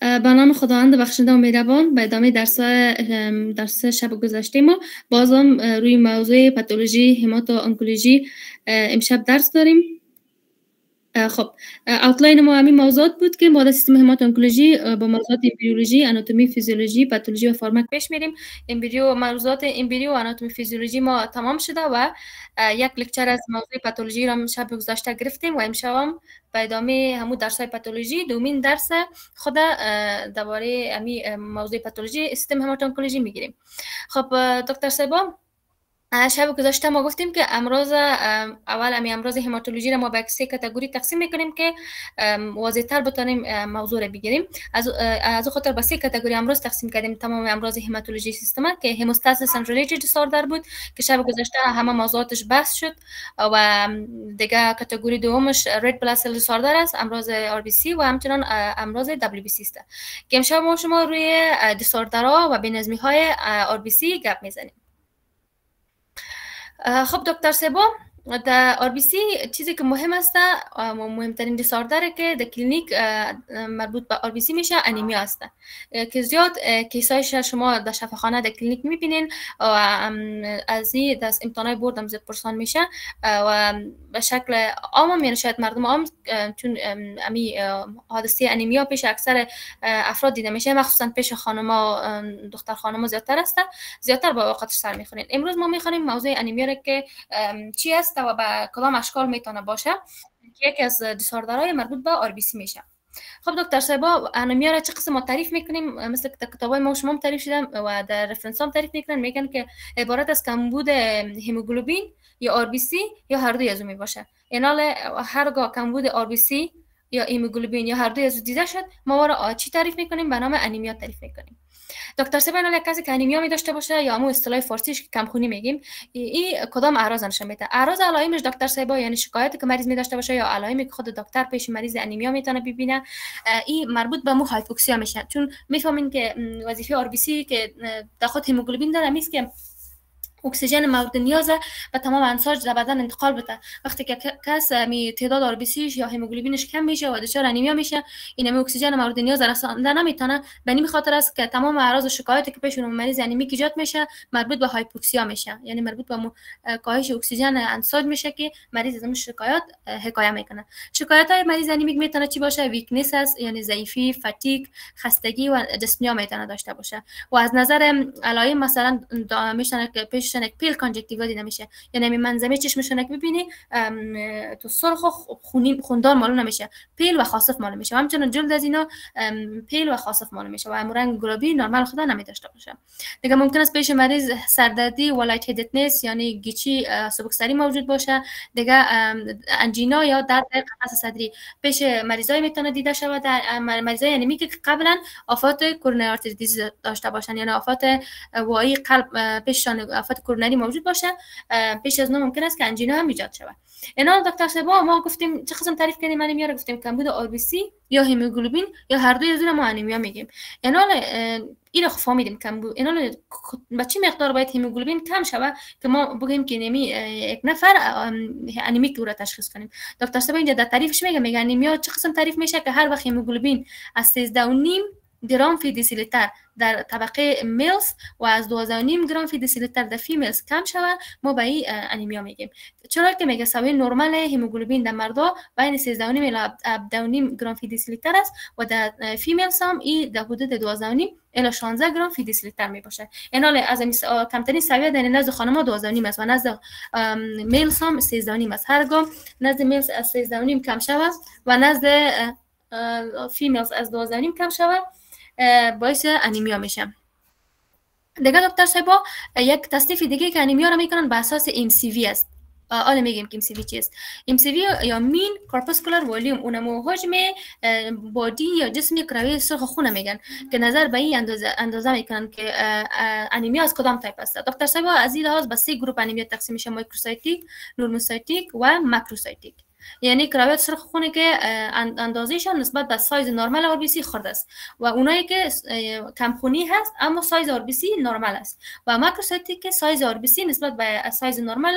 به نام خداوند بخشنده و مهربان به ادامه درس, درس شب گذشته ما بازم روی موضوع پاتولوژی هماتو انکولوژی امشب درس داریم خب اوتلاین ما همین موضوعات بود که ما سیستم هیمات انکولوژی با موضوعات امبریولوژی اناتومی فیزیولوژی پاتولوژی و فارمک پیش میریم امبریو موضوعات امبریو و اناتومی فیزیولوژی ما تمام شده و یک لکچر از موضوع پاتولوژی را شب گذشته گرفتیم و امشب هم به ادامه همو درس پاتولوژی دومین درس خود درباره امی موضوع پاتولوژی سیستم میگیریم خب دکتر سیبا شب گذاشته ما گفتیم که امروز اول امی امروز هیماتولوژی را ما به سه کاتگوری تقسیم میکنیم که واضح تر بتانیم موضوع را بگیریم از از خاطر به سه کاتگوری امروز تقسیم کردیم تمام امراض هیماتولوژی سیستم که هموستاز سنترالیج دیسوردر بود که شب گذاشته همه موضوعاتش بحث شد و دیگه کاتگوری دومش رد بلاسل سل دیسوردر است امراض آر بی سی و همچنان امراض دبلیو بی سی است که امشب ما شما روی دیسوردرها و بنظمی های آر بی سی گپ میزنیم خب دكتور سيبو در آر بی سی چیزی که مهم است مهمترین دیساردر که در کلینیک مربوط به آر بی سی میشه انیمیا است که زیاد کیسایش شما در شفاخانه در کلینیک میبینین و از این دست امتحانای بردم زیاد پرسان میشه و به شکل عام یعنی شاید مردم عام چون امی حادثه انیمیا پیش اکثر افراد دیده میشه مخصوصا پیش خانما و دختر خانما زیادتر است زیادتر با وقت سر میخورین امروز ما میخوریم موضوع انیمیا که چی است و به کدام اشکال میتونه باشه که یکی از دیساردارهای مربوط به آر میشه خب دکتر صاحبا انمیا را چه قسم ما تعریف میکنیم مثل کتاب های ما شما تعریف شده و در رفرنس هم تعریف میکنن میگن که عبارت از کمبود هموگلوبین یا آر یا هر دوی از می باشه اینال هرگاه کمبود آر یا هموگلوبین یا هر دوی از دیده شد ما را چی تعریف میکنیم به نام انیمیا تعریف میکنیم دکتر سه یک کسی که انیمیا داشته باشه یا مو اصطلاح فارسیش کمخونی میگیم این کدام اعراض نشون میده اعراض علائمش دکتر سه یعنی شکایتی که مریض می داشته باشه یا علائمی که خود دکتر پیش مریض انیمیا میتونه ببینه این مربوط به مو هایپوکسیا میشه چون میفهمین که وظیفه آر که در خود هموگلوبین داره میست که اکسیژن مورد نیازه و تمام انساج در بدن انتقال بده وقتی که کس می تعداد آر یا هموگلوبینش کم میشه و دچار انیمیا میشه این همه اکسیژن مورد نیاز رسانده نمیتونه به نمی خاطر است که تمام اعراض و شکایاتی که پیش مریض انیمیک ایجاد میشه مربوط به هایپوکسیا میشه یعنی مربوط به کاهش اکسیژن انساج میشه که مریض از شکایت شکایات حکایت میکنه شکایات های مریض انیمی میتونه چی باشه ویکنس است یعنی ضعیفی فتیگ خستگی و جسمیا میتونه داشته باشه و از نظر علائم مثلا میشن که پیش شنک پیل کانجکتیو دیده میشه یعنی منظمه چشمشونک ببینی تو سرخ و خونی خوندار مالو نمیشه پیل و خاصف مالو میشه و همچنان جلد از اینا پیل و خاصف مالو میشه و رنگ گلابی نرمال خدا نمیداشته باشه دیگه ممکن است پیش مریض سردردی و لایت هیدتنس یعنی گیچی سبکسری موجود باشه دیگه انجینا یا درد در قفس صدری پیش مریضای میتونه دیده شود در مریضای انمی یعنی که قبلا آفات کورنی آرتریتیس داشته باشن یعنی آفات وای قلب پیششان آفات عفونت موجود باشه پیش از نو ممکن است که انجینا هم ایجاد شود اینا دکتر سبا ما گفتیم چه قسم تعریف کنیم من میاره گفتیم کمبود آر یا هیموگلوبین یا هر دوی از ما انیمیا میگیم اینا این خب فهمیدیم کم بود اینا با چه مقدار باید هیموگلوبین کم شوه که ما بگیم که نمی یک نفر انیمیک رو تشخیص کنیم دکتر سبا اینجا در تعریفش میگه میگه انیمیا چه قسم تعریف میشه که هر وقت هیموگلوبین از 13 و نیم گرام فی دسیلیتر در طبقه میلز و از 2.5 گرم فی دسیلیتر در فیمیلز کم شوه ما به این انیمیا میگیم چرا که میگه سوی نرمال هیموگلوبین در مردا بین 13.5 الی 17.5 گرم فی دسیلیتر است و در فیمیلز هم این در حدود 12.5 الا 16 گرم فی دسیلیتر می باشه اینال از کمترین سویه در نزد خانم ها 12.5 است و نزد میلز هم 13.5 است هرگاه نزد میلز از 13.5 کم شود و نزد فیمیلز از 2.5 کم شود باعث انیمیا میشه دیگه دکتر صاحبا یک تصنیف دیگه که انیمیا رو میکنن به اساس ام سی وی است حالا میگیم که ام سی وی چیست ام سی وی یا مین کارپسکولار والیوم اونم حجم بادی یا جسم کروی سرخ خون میگن که نظر به این اندازه اندازه میکنن که انیمیا از کدام تایپ است دکتر صاحبا از این لحاظ به سه گروه انیمیا تقسیم میشه مایکروسایتیک نورموسایتیک و ماکروسایتیک یعنی کراویت سرخ خونه که اندازهشان نسبت به سایز نرمال آربیسی خرد است و اونایی که خونی هست اما سایز بی نرمال است و مایکروسایتیک که سایز بی نسبت به سایز نرمال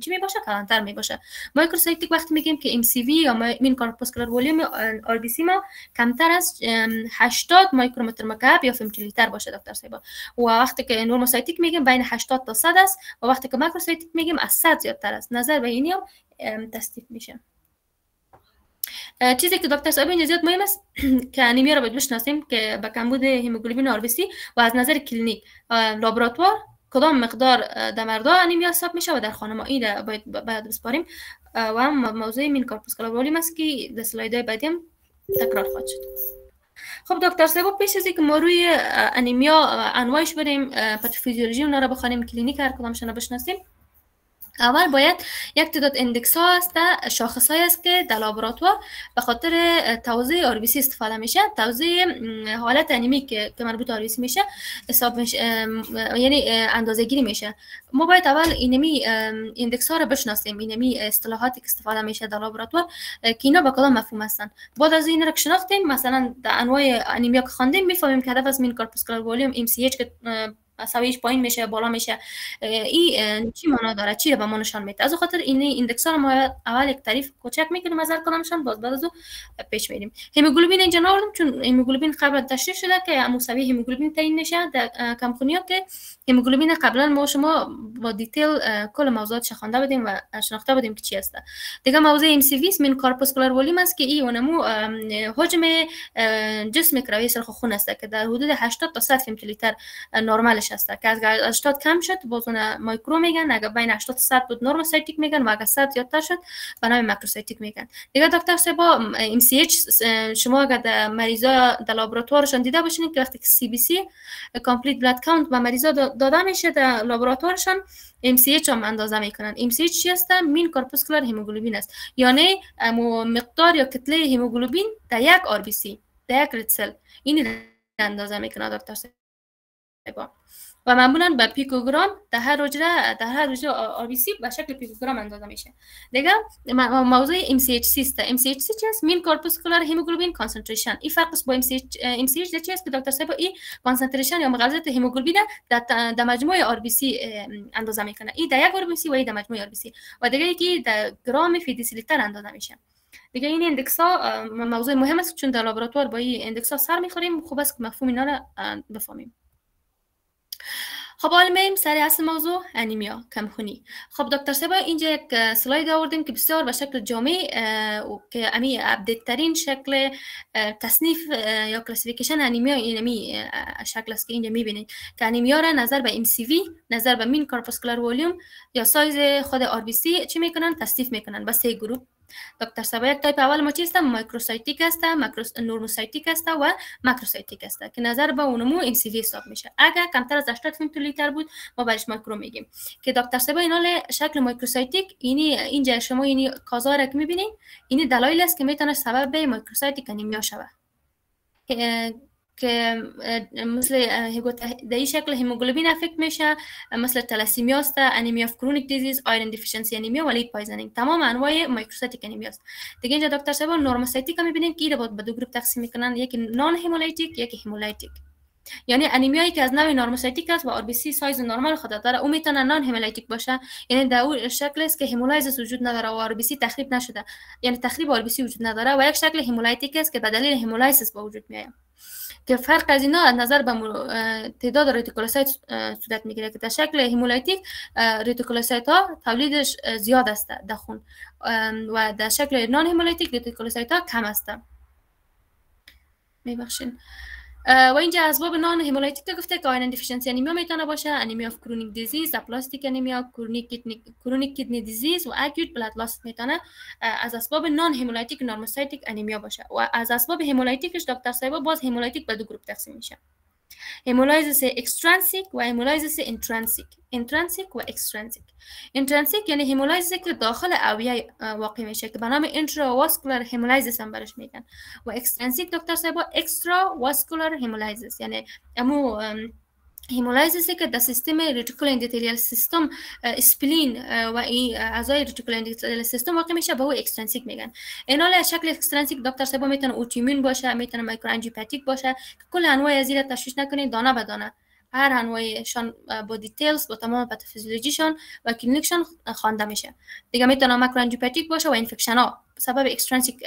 چی می باشه کلانتر می باشه مایکروسایتیک وقتی میگیم که ام سی وی یا مین کارپوسکولار ولیوم سی ما کمتر از 80 مایکرومتر مکعب یا فمتی تر باشه دکتر سیبا و وقتی که نورموسایتیک میگیم بین 80 تا 100 است و وقتی که مایکروسایتیک میگیم از 100 زیادتر است نظر به اینیم تصدیق میشه چیزی که دکتر صاحب زیاد مهم است که انیمیا رو باید بشناسیم که به کمبود هموگلوبین آرویسی و از نظر کلینیک لابراتوار کدام مقدار در مردا انیمیا حساب میشه و در خانم ای باید بسپاریم و هم موضوع مین کلابولیم است که در سلایدهای بعدی هم تکرار خواهد شد خب دکتر سبا خب، پیش از اینکه ما روی انیمیا انواعش بریم پاتوفیزیولوژی اونا رو بخوانیم کلینیک هر کدامشان رو بشناسیم اول باید یک تعداد اندکس ها است شاخص های است که در لابراتوار به خاطر توزیع آر استفاده میشه توزیع حالت انیمی که مربوط آر میشه حساب میشه یعنی اندازه گیری میشه ما باید اول اینمی اندکس ها رو بشناسیم اینمی اصطلاحاتی که استفاده میشه در لابراتوار که اینا به کدام مفهوم هستن بعد از این رو شناختیم مثلا در انواع انیمیا که خواندیم میفهمیم که هدف از مین کارپوسکولار ام سی که عصبیش پایین میشه بالا میشه این چی معنا داره چی به ما نشان میده از خاطر این ایندکس ها ما اول یک تعریف کوچک میکنیم از هر کدامشان باز بعد از پیش میریم هموگلوبین اینجا نوردم چون هموگلوبین قبل تشریح شده که سوی هموگلوبین تعیین میشه در کمخونی ها که هموگلوبین قبلا ما شما با دیتیل کل موضوعات خوانده بودیم و شناخته بودیم که چی هست دیگه موضوع ام سی ویس من کارپوسکولار ولیم است که این اونمو حجم جسم کروی سرخ خون است که در حدود 80 تا 100 فیمتلیتر نرمالش نشسته که از 80 کم شد بازون مایکرو میگن اگر بین 80 تا 100 بود سایتیک میگن و اگر 100 زیادتر شد به نام سایتیک میگن دیگه دکتر سبا ام سی اچ شما اگر مریضا در لابراتوارشان دیده باشین که وقتی CBC سی بی سی کامپلیت بلاد کاونت به مریضا داده میشه در لابراتوارشان ام سی اچ هم اندازه میکنن ام سی اچ چی هست مین کارپوسکولار هموگلوبین است یعنی مقدار یا کتله هموگلوبین در یک آر بی سی در یک ریتسل این اندازه میکنه دکتر و و معمولا به پیکوگرام در هر حجره در هر حجره آویسی به شکل پیکوگرام اندازه میشه دیگه موضوع ام سی اچ سی است سی چی است مین کارپوسکولار هیموگلوبین کانسنتریشن این فرق با سی اچ چی است که دکتر صاحب این کانسنتریشن یا مغلظت هیموگلوبین در در مجموع سی اندازه میکنه این در یک سی و این در مجموع سی و دیگه یکی در گرام فی لیتر اندازه میشه دیگه این ایندکس ها موضوع مهم است چون در لابراتوار با این ایندکس ها سر میخوریم خوب است که مفهوم اینا را بفهمیم خب حالا میم سر اصل موضوع انیمیا کمخونی خب دکتر سبا اینجا یک سلاید آوردیم که بسیار به شکل جامع که امی اپدیت ترین شکل تصنیف یا کلاسیفیکیشن انیمیا اینمی شکل است که اینجا میبینید که انیمیا را نظر به ام سی نظر به مین کارپوسکولار والیوم یا سایز خود آر بی سی چی میکنن تصنیف میکنن به سه گروه دکتر سبا یک تایپ اول ما چیست مایکروسایتیک است ماکروس نورموسایتیک است و ماکروسایتیک است که نظر به اونمو این سی حساب میشه اگر کمتر از 80 فیلم لیتر بود ما برش مایکرو میگیم که دکتر سبا اینال شکل مایکروسایتیک اینی اینجا شما یعنی کازارک که میبینید اینی دلایل است که میتونه سبب مایکروسایتیک انیمیا شود که مثل این شکل هیموگلوبین افکت میشه مثل تلاسیمیاست انیمیا اف کرونیک دیزیز آیرن دیفیشنسی انیمیا و لید پایزنینگ تمام انواع مایکروسایتیک انیمیا است دیگه اینجا دکتر صاحب نورموسایتیک هم میبینیم که باید به دو گروه تقسیم میکنن یکی نان هیمولایتیک یکی هیمولایتیک یعنی انیمیایی که از نوع نورموسایتیک است و آر بی سی سایز نرمال خود داره او میتونه نان هیمولایتیک باشه یعنی در اون شکل است که همولایز وجود نداره و آر بی سی تخریب نشده یعنی تخریب آر بی سی وجود نداره و یک شکل هیمولایتیک است که به دلیل هیمولایزس به وجود میاد که فرق از اینا از نظر به تعداد ریتیکولوسایت صورت میگیره که در شکل هیمولایتیک ریتیکولوسایت ها تولیدش زیاد است در خون و در شکل نان هیمولایتیک ریتیکولوسایت ها کم است میبخشین و اینجا اسباب نان همولایتیک گفته که آینن دیفیشنسی انیمیا میتونه باشه انیمیا اف کرونیک دیزیز اپلاستیک انیمیا کرونیک کیدنی دیزیز و اکوت بلاد لاست میتونه از اسباب نان همولایتیک نرموسایتیک انیمیا باشه و از اسباب هیمولایتیکش دکتر سایبا باز هیمولایتیک به دو گروپ تقسیم میشه همولایزس اکسترانسیک و همولایزس انترانسیک انترانسیک و اکسترانسیک انترانسیک یعنی همولایزسی که داخل اویه واقع میشه که به نام واسکولار همولایزس هم برش میگن و اکسترانسیک دکتر صاحب اکسترا واسکولار همولایزس یعنی امو است که در سیستم ریتیکول سیستم اسپلین و اعضای ریتیکول سیستم واقع میشه به او اکسترنسیک میگن اینا شکل اکسترنسیک دکتر سبا میتونه اوتیمین باشه میتونه مایکرو باشه که کل انواع از تشویش نکنید دانه به دانه هر انواعشان با دیتیلز با تمام پاتوفیزیولوژیشان و کلینیکشان خوانده میشه دیگه میتونه ماکروانجیوپاتیک باشه و اینفکشن ها سبب اکسترنسیک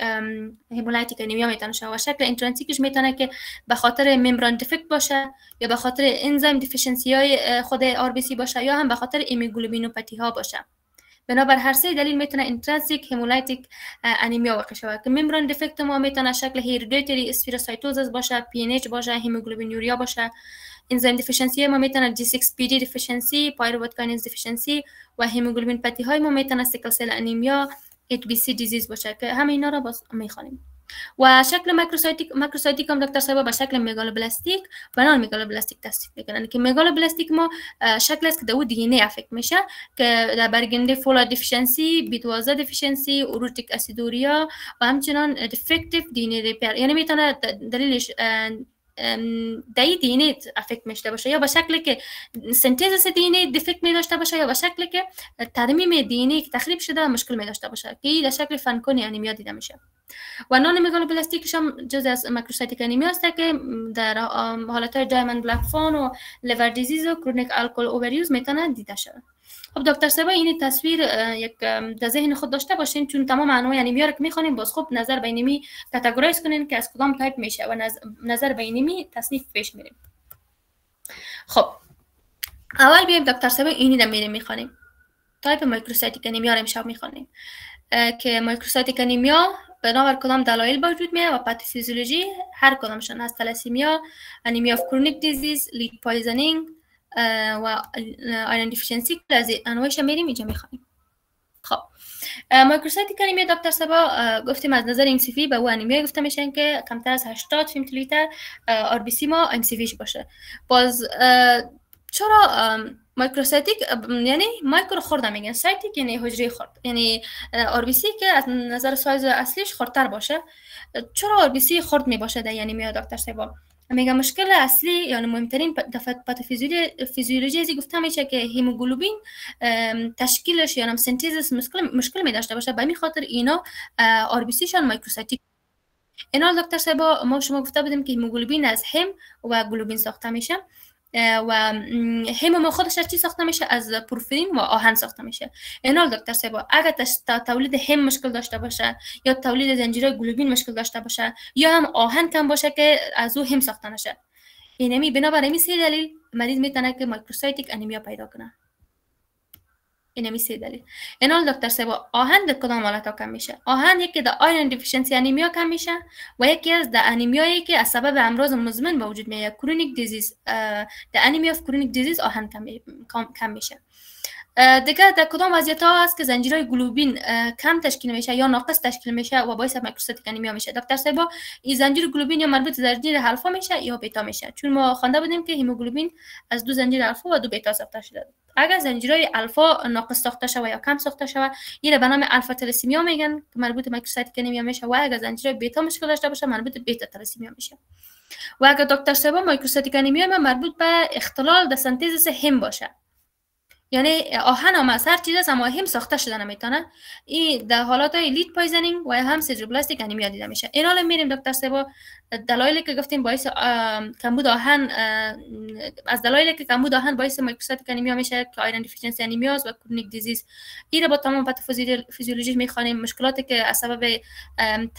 هیمولایتیک انیمیا میتونه شه و شکل اینترنسیکش میتونه که به خاطر ممبران دیفکت باشه یا به خاطر انزیم دیفیشنسی های خود آر بی سی باشه یا هم به خاطر ایمیگلوبینوپاتی ها باشه بنابر هر سه دلیل میتونه اینترنسیک هیمولایتیک انیمیا واقع شود که ممبران دیفکت ما میتونه شکل هیریدیتری اسفیروسایتوزس باشه پی باشه هیموگلوبینوریا باشه انزایم دیفیشنسی ما میتونه جی 6 دی دیفیشنسی پایروت کاینز دیفیشنسی و هیموگلوبین پتی های ما میتونه سیکل سل انیمیا سی دیزیز باشه که همه اینا را باز میخوانیم و شکل مایکروسایتیک مایکروسایتیک هم دکتر صاحب با شکل مگالوبلاستیک بنان مگالوبلاستیک تست میکنن که مگالوبلاستیک ما شکل است که دو دی ان افکت میشه که در برگنده فولا دیفیشنسی بیتوازا دیفیشنسی اوروتیک اسیدوریا و همچنان دیفکتیو دی ان ریپیر یعنی میتونه دلیلش دی دینه افکت میشته باشه یا به شکل که سنتزس دی ای دفکت می داشته باشه یا به شکل که ترمیم دینه که تخریب شده مشکل می داشته باشه که در شکل فنکونی یعنی انیمیا دیده میشه و نان پلاستیکش هم جز از مکروسایتیک انیمیا است که در حالت های دایمند بلک فون و لیور دیزیز و کرونیک الکل اووریوز میتونه دیده شود خب دکتر سبا این تصویر یک در ذهن خود داشته باشین چون تمام انواع یعنی میارک میخوانیم باز خوب نظر اینمی کاتگورایز کنین که از کدام تایپ میشه و نظر اینمی تصنیف پیش میریم خب اول بیایم دکتر سبا اینی رو میریم میخوانیم تایپ مایکروسایتیک انیمیا رو امشب میخوانیم که مایکروسایتیک انیمیا بنابر کدام دلایل با وجود میه و پاتوفیزیولوژی هر کدامشان از تلاسیمیا انیمیا اف کرونیک دیزیز لید و آیرن دیفیشنسی از انواع میریم اینجا میخوایم خب مایکروسایت یه دکتر سبا گفتیم از نظر ام سی به او انیمیا گفته میشن که کمتر از 80 فیلم لیتر آر بی سی ما ام سی باشه باز چرا مایکروسایتیک یعنی مایکرو خورده میگن سایتیک یعنی حجره خورد یعنی آر بی سی که از نظر سایز اصلیش خوردتر باشه چرا آر بی سی خورد میباشه در یعنی میاد دکتر سبا میگم مشکل اصلی یعنی مهمترین پاتوفیزیولوژی زی گفته میشه که هیموگلوبین تشکیلش یعنی سنتزش مشکل مشکل می داشته باشه به خاطر اینا آر بی سی شان مایکروساتیک دکتر صاحب ما شما گفته بودیم که هیموگلوبین از هم و گلوبین ساخته میشه و خودش چی ساخته میشه از پروفین و آهن ساخته میشه اینال دکتر سیبا اگر تولید هم مشکل داشته باشه یا تولید زنجیره گلوبین مشکل داشته باشه یا هم آهن کم باشه که از او هم ساخته نشه اینمی بنابر این سه دلیل مریض میتونه که مایکروسایتیک انیمیا پیدا کنه انمی سی دلیل اینال دکتر سبا آهن کدام حالت کم میشه آهن یکی در آیرن دیفیشنسی انیمیا کم میشه و یکی از در انیمیایی که از سبب امراض مزمن به وجود میاد کرونیک دیزیز در انیمیا اف کرونیک دیزیز آهن کم میشه دیگه در کدام وضعیت ها هست که زنجیرهای گلوبین کم تشکیل میشه یا ناقص تشکیل میشه و باعث مایکروستاتیک انیمیا میشه دکتر سبا این زنجیر گلوبین یا مربوط زنجیر الفا میشه یا بیتا میشه چون ما خوانده بودیم که هیموگلوبین از دو زنجیر الفا و دو بیتا ساخته شده اگر زنجیرهای الفا ناقص ساخته شود یا کم ساخته شود اینه به نام الفا تلسیمیا میگن که مربوط به میشه و اگر زنجیرهای بتا مشکل داشته باشه مربوط به بیتا تلسیمیا میشه و اگر دکتر سبا میکروسایتوکنمیا مربوط به اختلال در سنتز هم باشه یعنی آهن هم از هر چیز از هم ساخته شده نمیتونه این در حالات های لید پایزنینگ و هم سیجروبلاستیک انیمیا دیده میشه این حالا میریم دکتر سبا دلایلی که گفتیم باعث کمبود آهن از دلایلی که کمبود آهن باعث مایکروسایتیک انیمیا میشه که آیرن دیفیشنسی انیمیا و کرونیک دیزیز این با تمام فیزیولوژی میخوانیم مشکلاتی که از سبب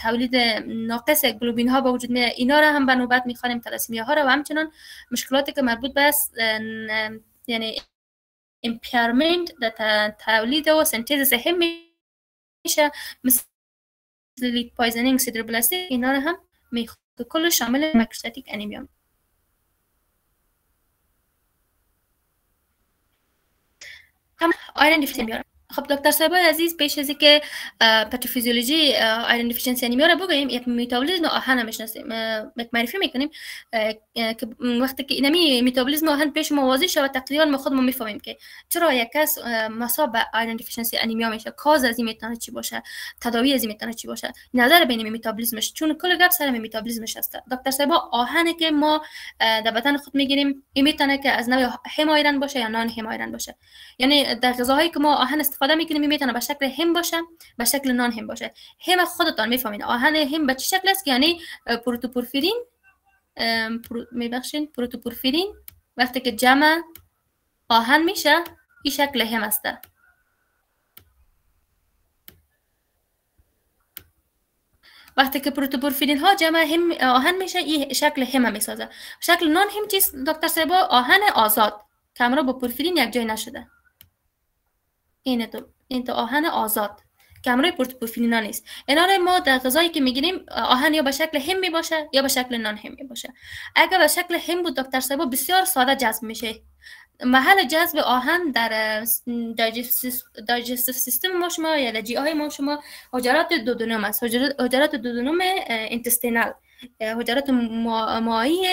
تولید ناقص گلوبین ها با وجود میاد اینا را هم به نوبت میخوانیم تلسمی ها را و همچنان مشکلاتی که مربوط به یعنی impairment د تولید و سنتز هم میشه مثل لید پایزنینگ سیدر بلاستی اینا رو هم میخواد کل شامل مکروستاتیک انیمیا هم آیرن دیفتیم بیارم خب دکتر صاحب عزیز پیش از که پاتوفیزیولوژی آیدنتیفیکیشن سنیمیا رو بگیم یک متابولیسم آهن میشناسیم معرفی میکنیم که وقتی که اینمی متابولیسم آهن پیش موازی شود تقریبا ما خود ما میفهمیم که چرا یک کس مصاب آیدنتیفیکیشن انیمیا میشه کاز از این میتونه چی باشه تداوی از این میتونه چی باشه نظر بین متابولیسمش چون کل گپ سر متابولیسمش هست دکتر صاحب آهن که ما در بدن خود میگیریم این میتونه که از نوع همایرن باشه یا نان همایرن باشه یعنی در غذاهایی که ما آهن استفاده آدم میکنه می میتونه به شکل هم باشه به شکل نان هم باشه هم خودتان میفهمین آهن هم به چه شکل است یعنی پروتوپورفیرین پرو... میبخشین پروتوپورفیرین وقتی که جمع آهن میشه این شکل هم است وقتی که پروتوپورفیرین ها جمع هم آهن میشه این شکل هم میسازه شکل نان هم چیز دکتر سیبا آهن آزاد که با پورفیرین یک جای نشده این تو آهن آزاد که همراه پورتوپوفیلینا نیست انار ما در غذایی که میگیریم آهن یا به شکل هم می باشه یا به شکل نان هم می باشه اگر به شکل هم بود دکتر صاحب بسیار ساده جذب میشه محل جذب آهن در دایجستیف سیستم ما شما یا جی آی ما شما حجرات دودنوم است حجرات دودنوم اینتستینال، حجرات مایی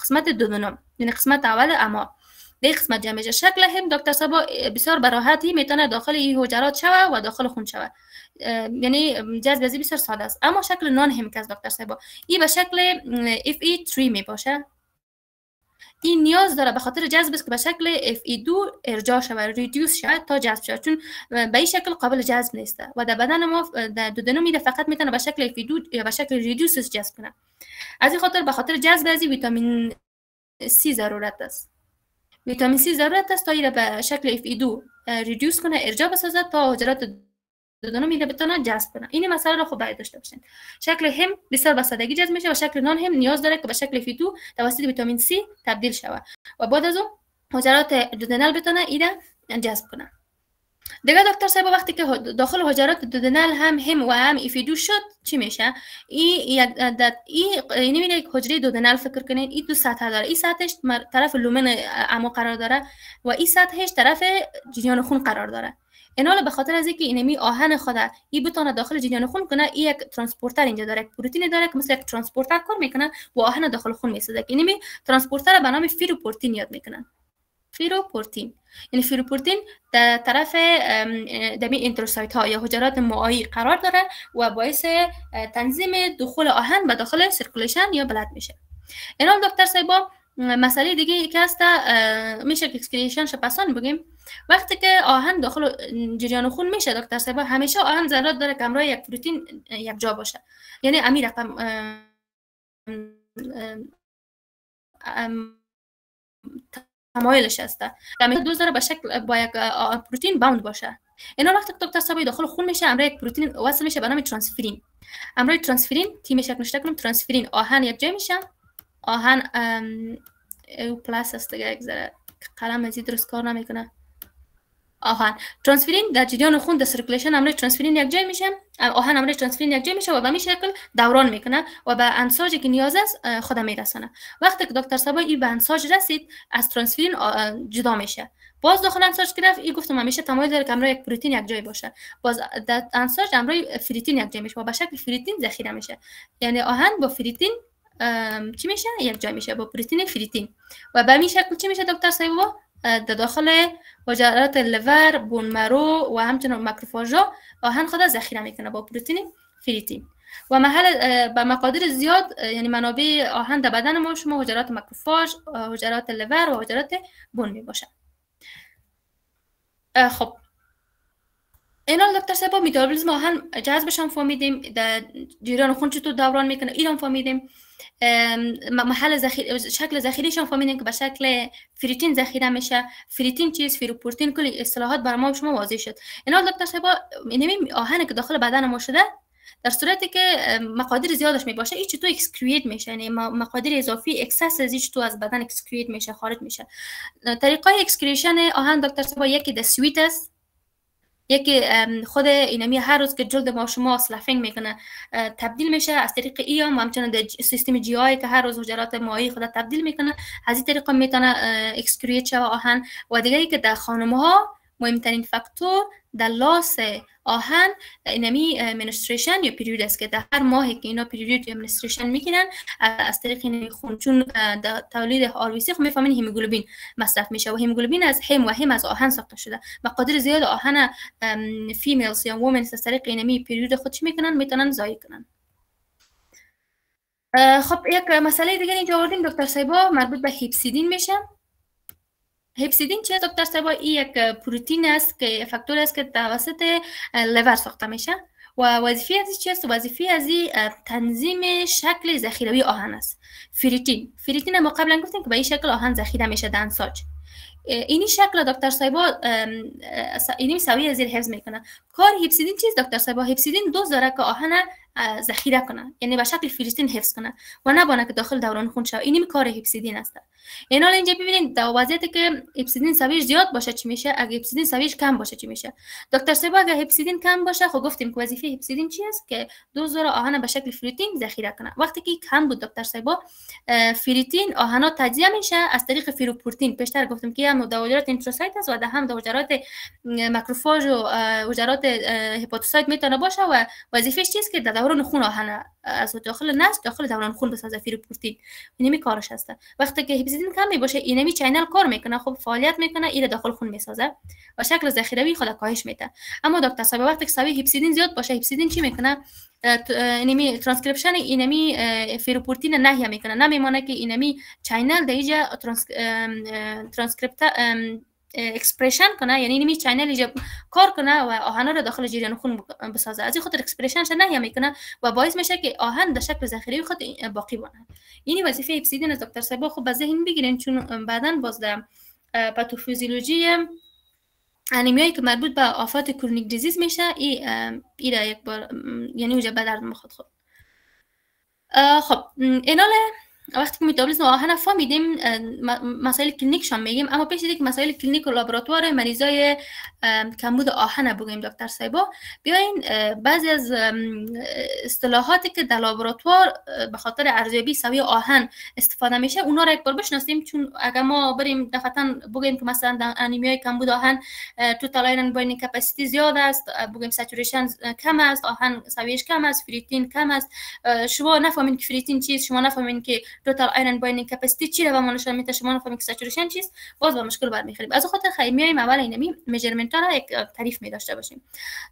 قسمت دودنوم یعنی قسمت اول اما در قسمت جمع شکل هم دکتر سبا بسیار براحتی میتونه داخل این حجرات شوه و داخل خون شوه یعنی جذب ازی بسیار ساده است اما شکل نان هم که از دکتر سبا این به شکل ای 3 e می باشه این نیاز داره به خاطر جذب است که به شکل ای 2 e ارجاع شوه ریدیوس شود تا جذب شود چون به این شکل قابل جذب نیست و در بدن ما در میده فقط میتونه به شکل ای 2 e یا به شکل ریدیوس جذب کنه از این خاطر به خاطر جذب ازی ویتامین سی ضرورت است ویتامین سی ضرورت است تا به شکل ای دو ریدیوز کنه ارجاب بسازد تا حجرات ددانو میده بتونه جذب کنه این مسئله را خوب باید داشته باشین شکل هم بسیار به جذب میشه و شکل نان هم نیاز داره که به شکل فیتو توسط ویتامین سی تبدیل شود و بعد از اون حجرات دودنال بتونه ایده جذب کنه دیگه دکتر صاحب وقتی که داخل حجرات دودنل هم هم و هم ایفیدو شد چی میشه ای یعنی یک حجره دودنال فکر کنین این دو سطح داره این سطحش طرف لومن اما قرار داره و این سطحش طرف جریان خون قرار داره اینال به خاطر از اینکه اینمی آهن خود ای بتونه داخل جریان خون کنه ای یک ترانسپورتر اینجا داره یک پروتین داره که مثل یک ترانسپورتر کار میکنه و آهن داخل خون میسازه اینمی ترانسپورتر به نام فیروپورتین یاد میکنن فیروپورتین. یعنی فیروپورتین در طرف دمی انتروسایت ها یا حجرات معایی قرار داره و باعث تنظیم دخول آهن به داخل سرکولیشن یا بلد میشه اینا دکتر سایبا مسئله دیگه یکی هست میشه اکسکریشن شپسان بگیم وقتی که آهن داخل جریان خون میشه دکتر سایبا همیشه آهن ذرات داره که یک پروتین یک جا باشه یعنی امی رقم ام تمایلش هسته، و دوز داره به شکل با یک پروتئین باوند باشه اینا وقتی که باید داخل خون میشه امر یک پروتئین وصل میشه به نام ترانسفرین امر ترانسفرین که میشه نشته کنم ترانسفرین آهن یک جای میشه آهن او پلاس است دیگه یک ذره قلم ازی درست کار نمیکنه آهن ترانسفرین در جریان خون در سرکولیشن امرش ترانسفرین یک جای میشه آهن امرش ترانسفرین یک جای میشه و به شکل دوران میکنه و به انساجی که نیاز است خود میرسانه وقتی که دکتر سبا این به انساج رسید از ترانسفرین جدا میشه باز داخل انساج گرفت این گفتم همیشه تمایل داره که یک پروتئین یک جای باشه باز در انساج امرای فریتین یک جای میشه و به شکل فریتین ذخیره میشه یعنی آهن با فریتین چی میشه یک جای میشه با پروتئین فریتین و به این شکل چی میشه دکتر صبا در داخل حجرات لور بون مرو و همچنین مکروفاژا آهن خود ذخیره میکنه با پروتئین فریتین و محل به مقادیر زیاد یعنی منابع آهن در بدن ما شما حجرات مکروفاژ حجرات لور و حجرات بون می باشن. خب اینا دکتر صاحب متابولیسم آهن جذبشان فهمیدیم در جریان خون چطور دوران میکنه ایران فهمیدیم محل ذخیره شکل ذخیرهشان فهمیدیم که به شکل فریتین ذخیره میشه فریتین چیز فیروپورتین کلی اصطلاحات بر ما شما واضح شد اینا دکتر صاحب اینمی آهن که داخل بدن ما شده در صورتی که مقادیر زیادش می باشه هیچ تو اکسکریت میشه یعنی مقادیر اضافی اکسس از تو از بدن اکسکریت میشه خارج میشه طریقای اکسکریشن آهن دکتر صاحب یکی سویت است یکی خود اینمی هر روز که جلد ما شما سلفین میکنه تبدیل میشه از طریق ایام و در سیستم جی آی که هر روز حجرات مایی خود تبدیل میکنه از این طریق میتونه اکسکریت شوه آهن و ای که در خانم ها مهمترین فاکتور در لاس آهن اینمی منستریشن یا پیریود است که در هر ماهی که اینا پیریود یا منستریشن میکنن از طریق این خون چون در تولید آرویسی خب میفهمین هیموگلوبین مصرف میشه و هیموگلوبین از هم و هم از آهن ساخته شده مقدار زیاد آهن فیمیلز یا وومنز از طریق اینمی پیریود خود چی میکنن میتونن ضایع کنن خب یک مسئله دیگه اینجا آوردیم دکتر سایبا مربوط به هیپسیدین میشه هپسیدین چیست؟ دکتر سبا ای یک پروتین است که فاکتور است که توسط لور ساخته میشه و وظیفه از چیست وظیفه از تنظیم شکل ذخیروی آهن است فریتین فریتین ما قبلا گفتیم که به این شکل آهن ذخیره میشه انساج اینی شکل دکتر سایبا اینی سویه زیر حفظ میکنه کار هپسیدین چیست دکتر سایبا هپسیدین دو داره که آهن ذخیره کنه یعنی به شکل حفظ کنه و نبانه که داخل دوران خون شوه اینم کار هپسیدین است یعنی این اینجا ببینید در که هپسیدین سویش زیاد باشه چی میشه اگه هپسیدین سویش کم باشه چی میشه دکتر سبا اگه هپسیدین کم باشه خب گفتیم که وظیفه هپسیدین چی است که دو زره آهن به شکل فریتین ذخیره کنه وقتی که کم بود دکتر سبا فریتین آهنا تجزیه میشه از طریق فیروپورتین پیشتر گفتم که هم دوجرات انتروسایت است و ده هم دوجرات مکروفاژ و حجرات هپاتوسایت میتونه باشه و وظیفش است که دوران خون آهن از داخل نسل داخل دوران خون بسازه فیروپورتین اینمی کارش هسته وقتی که هیپسیدین کم می باشه اینمی چینل کار میکنه خب فعالیت میکنه ایره داخل خون میسازه و شکل ذخیروی خود کاهش میده اما دکتر صاحب وقتی که سوی هیپسیدین زیاد باشه هیپسیدین چی میکنه اینمی ترانسکریپشن اینمی فیروپورتین نهیه میکنه نمیمانه که اینمی چینل دیجا ترانسکریپت اکسپریشن کنه یعنی نمی چینل کار کنه و آهن رو داخل جریان خون بسازه از این خاطر شده نهیه میکنه و باعث میشه که آهن در شکل ذخیره خود باقی مانه این وظیفه اپسیدین خب، از دکتر سبا خوب به ذهن بگیرین چون بعدا باز در پاتوفیزیولوژی انیمیایی که مربوط به آفات کرونیک دیزیز میشه ای ای را یک بار یعنی وجه بدرد خود خب اینال وقتی میتابولیسم آهن فا میدیم مسائل کلینیک میگیم اما پیش دیگه مسائل کلینیک و لابراتوار مریضای کمبود آهن بگیم دکتر سایبا بیاین بعضی از اصطلاحاتی که در لابراتوار به خاطر ارزیابی سوی آهن استفاده میشه اونا را یک بار بشناسیم چون اگر ما بریم دفعتا بگیم که مثلا در های کمبود آهن توتال آیرن باین کپاسیتی زیاد است بگیم سچوریشن کم است آهن سویش کم است فریتین کم است شما نفهمین که فریتین چیست شما نفهمین که تا آیرن باینینگ کپاسیتی چی رو ما نشون میده شما نفهمید که چیست باز با مشکل برمیخوریم از خاطر خیلی میایم اول اینمی میجرمنت را یک تعریف می داشته باشیم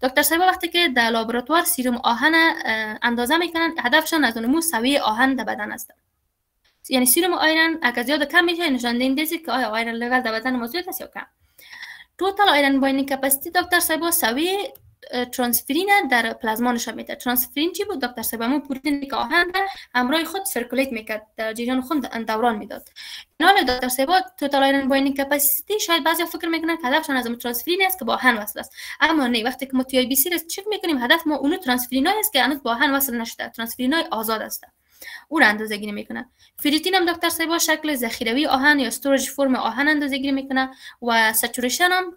دکتر سایبا وقتی که در لابراتوار سیروم آهن اندازه میکنن هدفشان از اون سوی آهن در بدن است یعنی سیروم آیرن اگر زیاد کم میشه نشانده این که آیا آیرن لول در بدن ما زیاد است یا کم توتال آیرن کپاسیتی دکتر سوی ترانسفرین در نشان میده ترانسفرین چی بود دکتر ما پروتئین که آهن همراه خود سرکولیت میکرد در جریان خون دوران میداد حال دکتر سبا توتال آیرن بایندینگ کپاسیتی شاید بعضی فکر میکنن که هدفشان از ترانسفرین است که با آهن وصل است اما نه وقتی که ما تی آی بی سی چک میکنیم هدف ما اونو ترانسفرین است که هنوز با آهن وصل نشده ترانسفرین آزاد است او را اندازه‌گیری میکنه فریتین هم دکتر سیبا شکل ذخیروی آهن یا استورج فرم آهن اندازه‌گیری میکنه و سچوریشن هم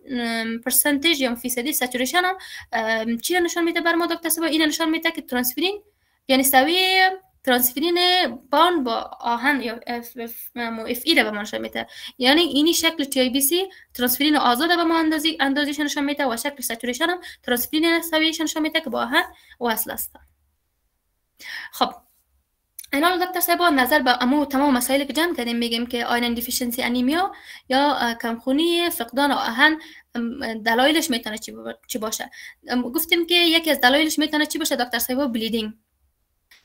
پرسنتیج یا فیصدی سچوریشن هم چی نشان میده بر ما دکتر سیبا این نشان میده که ترانسفیرین یعنی سوی ترانسفرین بان با آهن یا اف, اف ای را به ما نشان میده یعنی اینی شکل تی آی بی سی ترانسفرین آزاد به ما اندازی اندازیش نشان میده و شکل ساتوریشن هم ترانسفرین سویش نشان میده که با آهن وصل است خب این دکتر صاحب نظر به امو تمام مسائلی که جمع کردیم میگیم که آیرن دیفیشنسی انیمیا یا کمخونی فقدان آهن دلایلش میتونه چی باشه گفتیم که یکی از دلایلش میتونه چی باشه دکتر صاحب بلیدینگ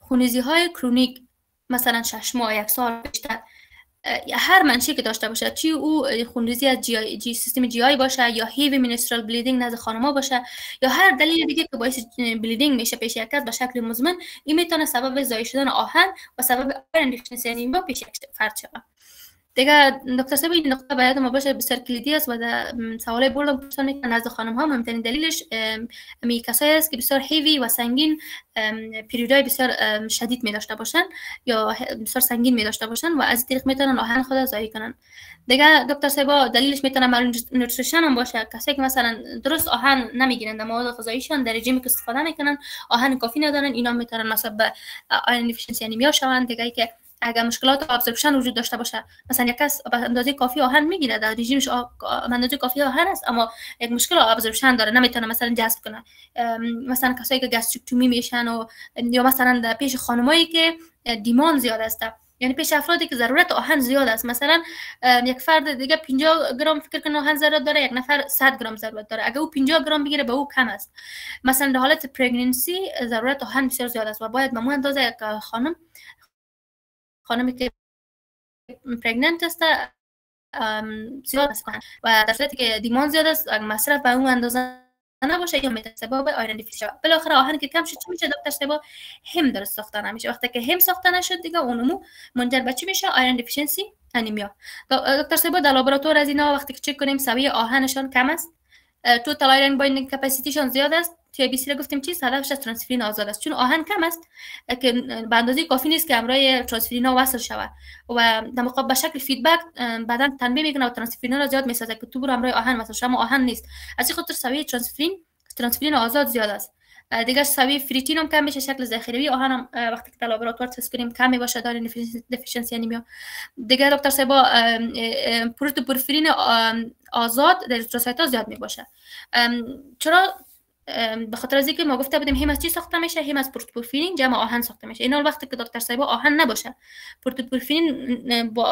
خونریزی های کرونیک مثلا شش ماه یک سال بیشتر هر منشی که داشته باشه، چی او خونریزی از جی, جی سیستم جی باشه یا هیوی مینسترال بلیدینگ نزد خانما باشه یا هر دلیل دیگه که باعث بلیدینگ میشه پیش یکت به شکل مزمن این میتونه سبب زایش شدن آهن و سبب آیرن دیفیشنسی انیمیا پیش فرد شود دیگه دکتر صاحب این نقطه باید ما باشه بسیار کلیدی است و سوالای بردم پرسانی که نزد خانم ها مهمترین دلیلش می کسایی است که بسیار هیوی و سنگین پیریودای بسیار شدید می داشته باشن یا بسیار سنگین می داشته باشن و از طریق میتونن آهن خود زایی کنن دیگه دکتر صاحب دلیلش میتونه معلوم نوتریشن هم باشه کسایی که مثلا درست آهن نمیگیرن مواد غذاییشان در رژیم استفاده میکنن آهن کافی ندارن اینا میتونن مثلا به آیرن دیفیشنسی انیمیا شوند دیگه که اگر مشکلات ابزورپشن وجود داشته باشه مثلا یک کس به اندازه کافی آهن میگیره در رژیمش آ... اندازه کافی آهن است اما یک مشکل ابزورپشن داره نمیتونه مثلا جذب کنه مثلا کسایی که گاستریکتومی میشن و یا مثلا در پیش خانمایی که دیمان زیاد است یعنی پیش افرادی که ضرورت آهن زیاد است مثلا یک فرد دیگه 50 گرم فکر کنه آهن ضرورت داره یک نفر 100 گرم ضرورت داره اگه او 50 گرم بگیره به او کم است مثلا در حالت پرگننسی ضرورت آهن بسیار زیاد است و باید به اندازه یک خانم خانمی که پرگننت است زیاد است و در صورتی که دیمان زیاد است اگر مصرف به اون اندازه نباشه یا میتونه سبب دیفیسیت شود بالاخره آهن که کم شد چی میشه دکتر سبا هم داره ساخته نمیشه وقتی که هم ساخته نشد دیگه اونمو منجر به چی میشه آیرن دیفیشنسی انیمیا دکتر سبا در لابراتوار از اینا وقتی که چک کنیم سوی آهنشان کم است تو e, Binding Capacity شان زیاد است توی بی گفتیم چی از ترانسفرین آزاد است چون آهن کم است که به اندازه کافی نیست که امرای ترانسفرین ها وصل شود و در مقابل به شکل فیدبک بدن تنبیه میکنه و ترانسفرین را زیاد میسازه که تو برو امرای آهن وصل شما آهن نیست از این خاطر سویه ترانسفرین ترانسفرین آزاد زیاد است دیگه سوی فریتین هم کم میشه شکل ذخیروی و هم وقتی که لابراتوار تست کنیم کم باشه دارین دفیشنسی انیمیا دیگه دکتر سبا پروتوپورفیرین آزاد در ها زیاد می چرا به خاطر از اینکه ما گفته بودیم هم از چی ساخته میشه هم از پروتوپورفیرین جمع آهن ساخته میشه اینا وقتی که دکتر سایبا آهن نباشه پروتوپورفیرین با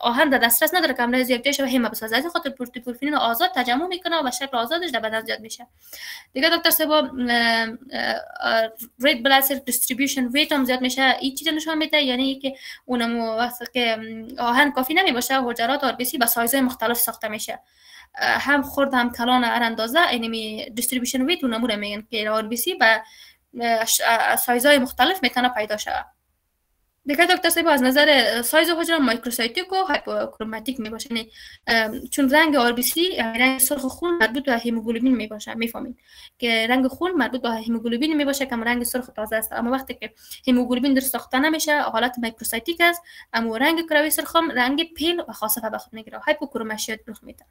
آهن در دسترس نداره که امروز یک جایش هم بسازه از خاطر پروتوپورفیرین آزاد تجمع میکنه و به شکل آزادش در بدن زیاد میشه دیگه دکتر سایبا رید بلاد سل دیستریبیوشن ویت هم زیاد میشه این چیز نشون میده یعنی که اونم وقتی که آهن کافی نمیباشه حجرات آر بی سی با سایزهای مختلف ساخته میشه هم خرد هم کلان هر اندازه اینمی دیستریبیوشن ویت و نموره میگن که آر بی سی به سایزهای مختلف میتونه پیدا شه. دیگه دکتر سیبا از نظر سایز حجره مایکروسایتیک و هایپوکروماتیک می باشه چون رنگ آر بی سی یعنی رنگ سرخ خون مربوط به هیموگلوبین می باشه میفهمید که رنگ خون مربوط به هیموگلوبین می باشه که رنگ سرخ تازه است اما وقتی که هیموگلوبین در ساخته نمیشه حالت مایکروسایتیک است اما رنگ کروی سرخ هم رنگ پیل و خاصه به خود میگیره هایپوکروماشیات رخ میده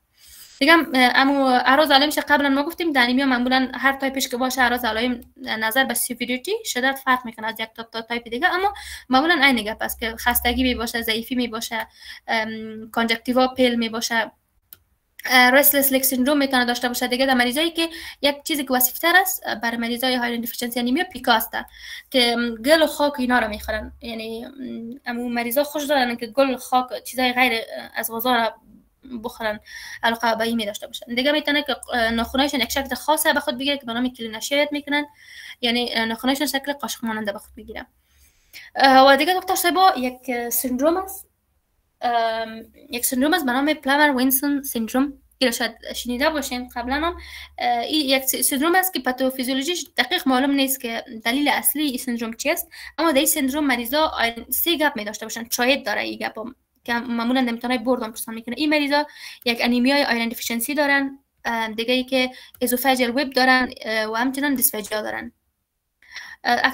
دیگه اما عراض علائم قبلا ما گفتیم در انیمیا معمولا هر تایپش که باشه عراض علائم نظر به سیویریتی شدت فرق میکنه از یک تا تا تایپ دیگه اما معمولا عین گپ است که خستگی می باشه ضعیفی می باشه کانجکتیوا پل می باشه رسلس لگ سندروم میتونه داشته باشه دیگه در مریضایی که یک چیزی که وسیف تر است بر مریضای های دیفیشنسی انیمیا پیکاستا که گل و خاک اینا رو میخورن یعنی امو مریضا خوش دارن که گل خاک چیزای غیر از غذا بخورن علاقه به این داشته باشن دیگه میتونه که ناخنایشون یک شکل خاصه به خود بگیره که به نام کلینشیت میکنن یعنی ناخنایشون شکل قاشق ماننده به خود میگیره و دیگه دکتر صبا یک سندروم است یک سندروم است به نام پلامر وینسون سندروم که شاید شنیده باشین قبلا هم این یک سندروم است که پاتوفیزیولوژیش دقیق معلوم نیست که دلیل اصلی این سندروم چیست اما در سندرم سندروم مریضا سه گپ می داشته باشن چاید داره این گپ که معمولا در امتحانات برد هم میکنه این مریضا یک انیمیای آیرن دیفیشنسی دارن دیگه ای که ازوفاجل ویب دارن و همچنان دیسفاجیا دارن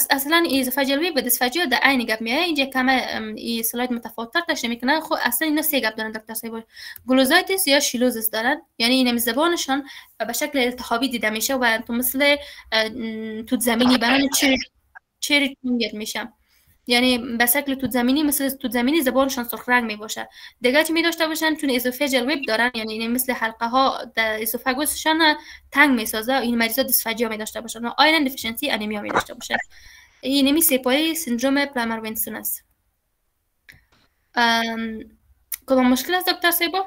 اصلا ازوفاجل ویب و دیسفاجیا در عین گپ میای اینجا کم این سلاید متفاوتتر تشریح میکنن خب اصلا اینا سه گپ دارن دکتر صاحب گلوزایتیس یا شیلوزیس دارن یعنی اینم زبانشان به شکل التهابی دیده میشه و تو مثل تو زمینی برن چری چری میشم یعنی به شکل تو زمینی مثل تو زمینی زبانشان سرخ رنگ می باشه دیگه چی می داشته باشن چون اضافه ویب دارن یعنی مثل حلقه ها اسوفاگوسشان تنگ می سازه این مریضا دیسفاجیا می داشته باشن و آیرن دیفیشنسی انمیا می داشته باشن این نمی یعنی سپای سندروم پلامر وینسون است کدام مشکل است دکتر سیبا؟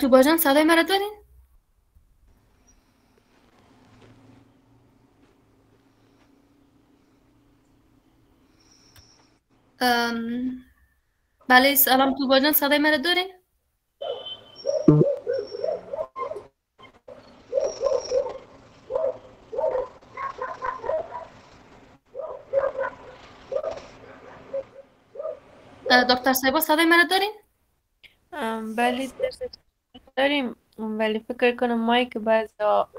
تو باجان صدای مرا دارین؟ بله سلام تو باجان صدای مرا دارین؟ دکتر سایبا صدای مرا دارین؟ بله داریم ولی فکر کنم مایک که بعض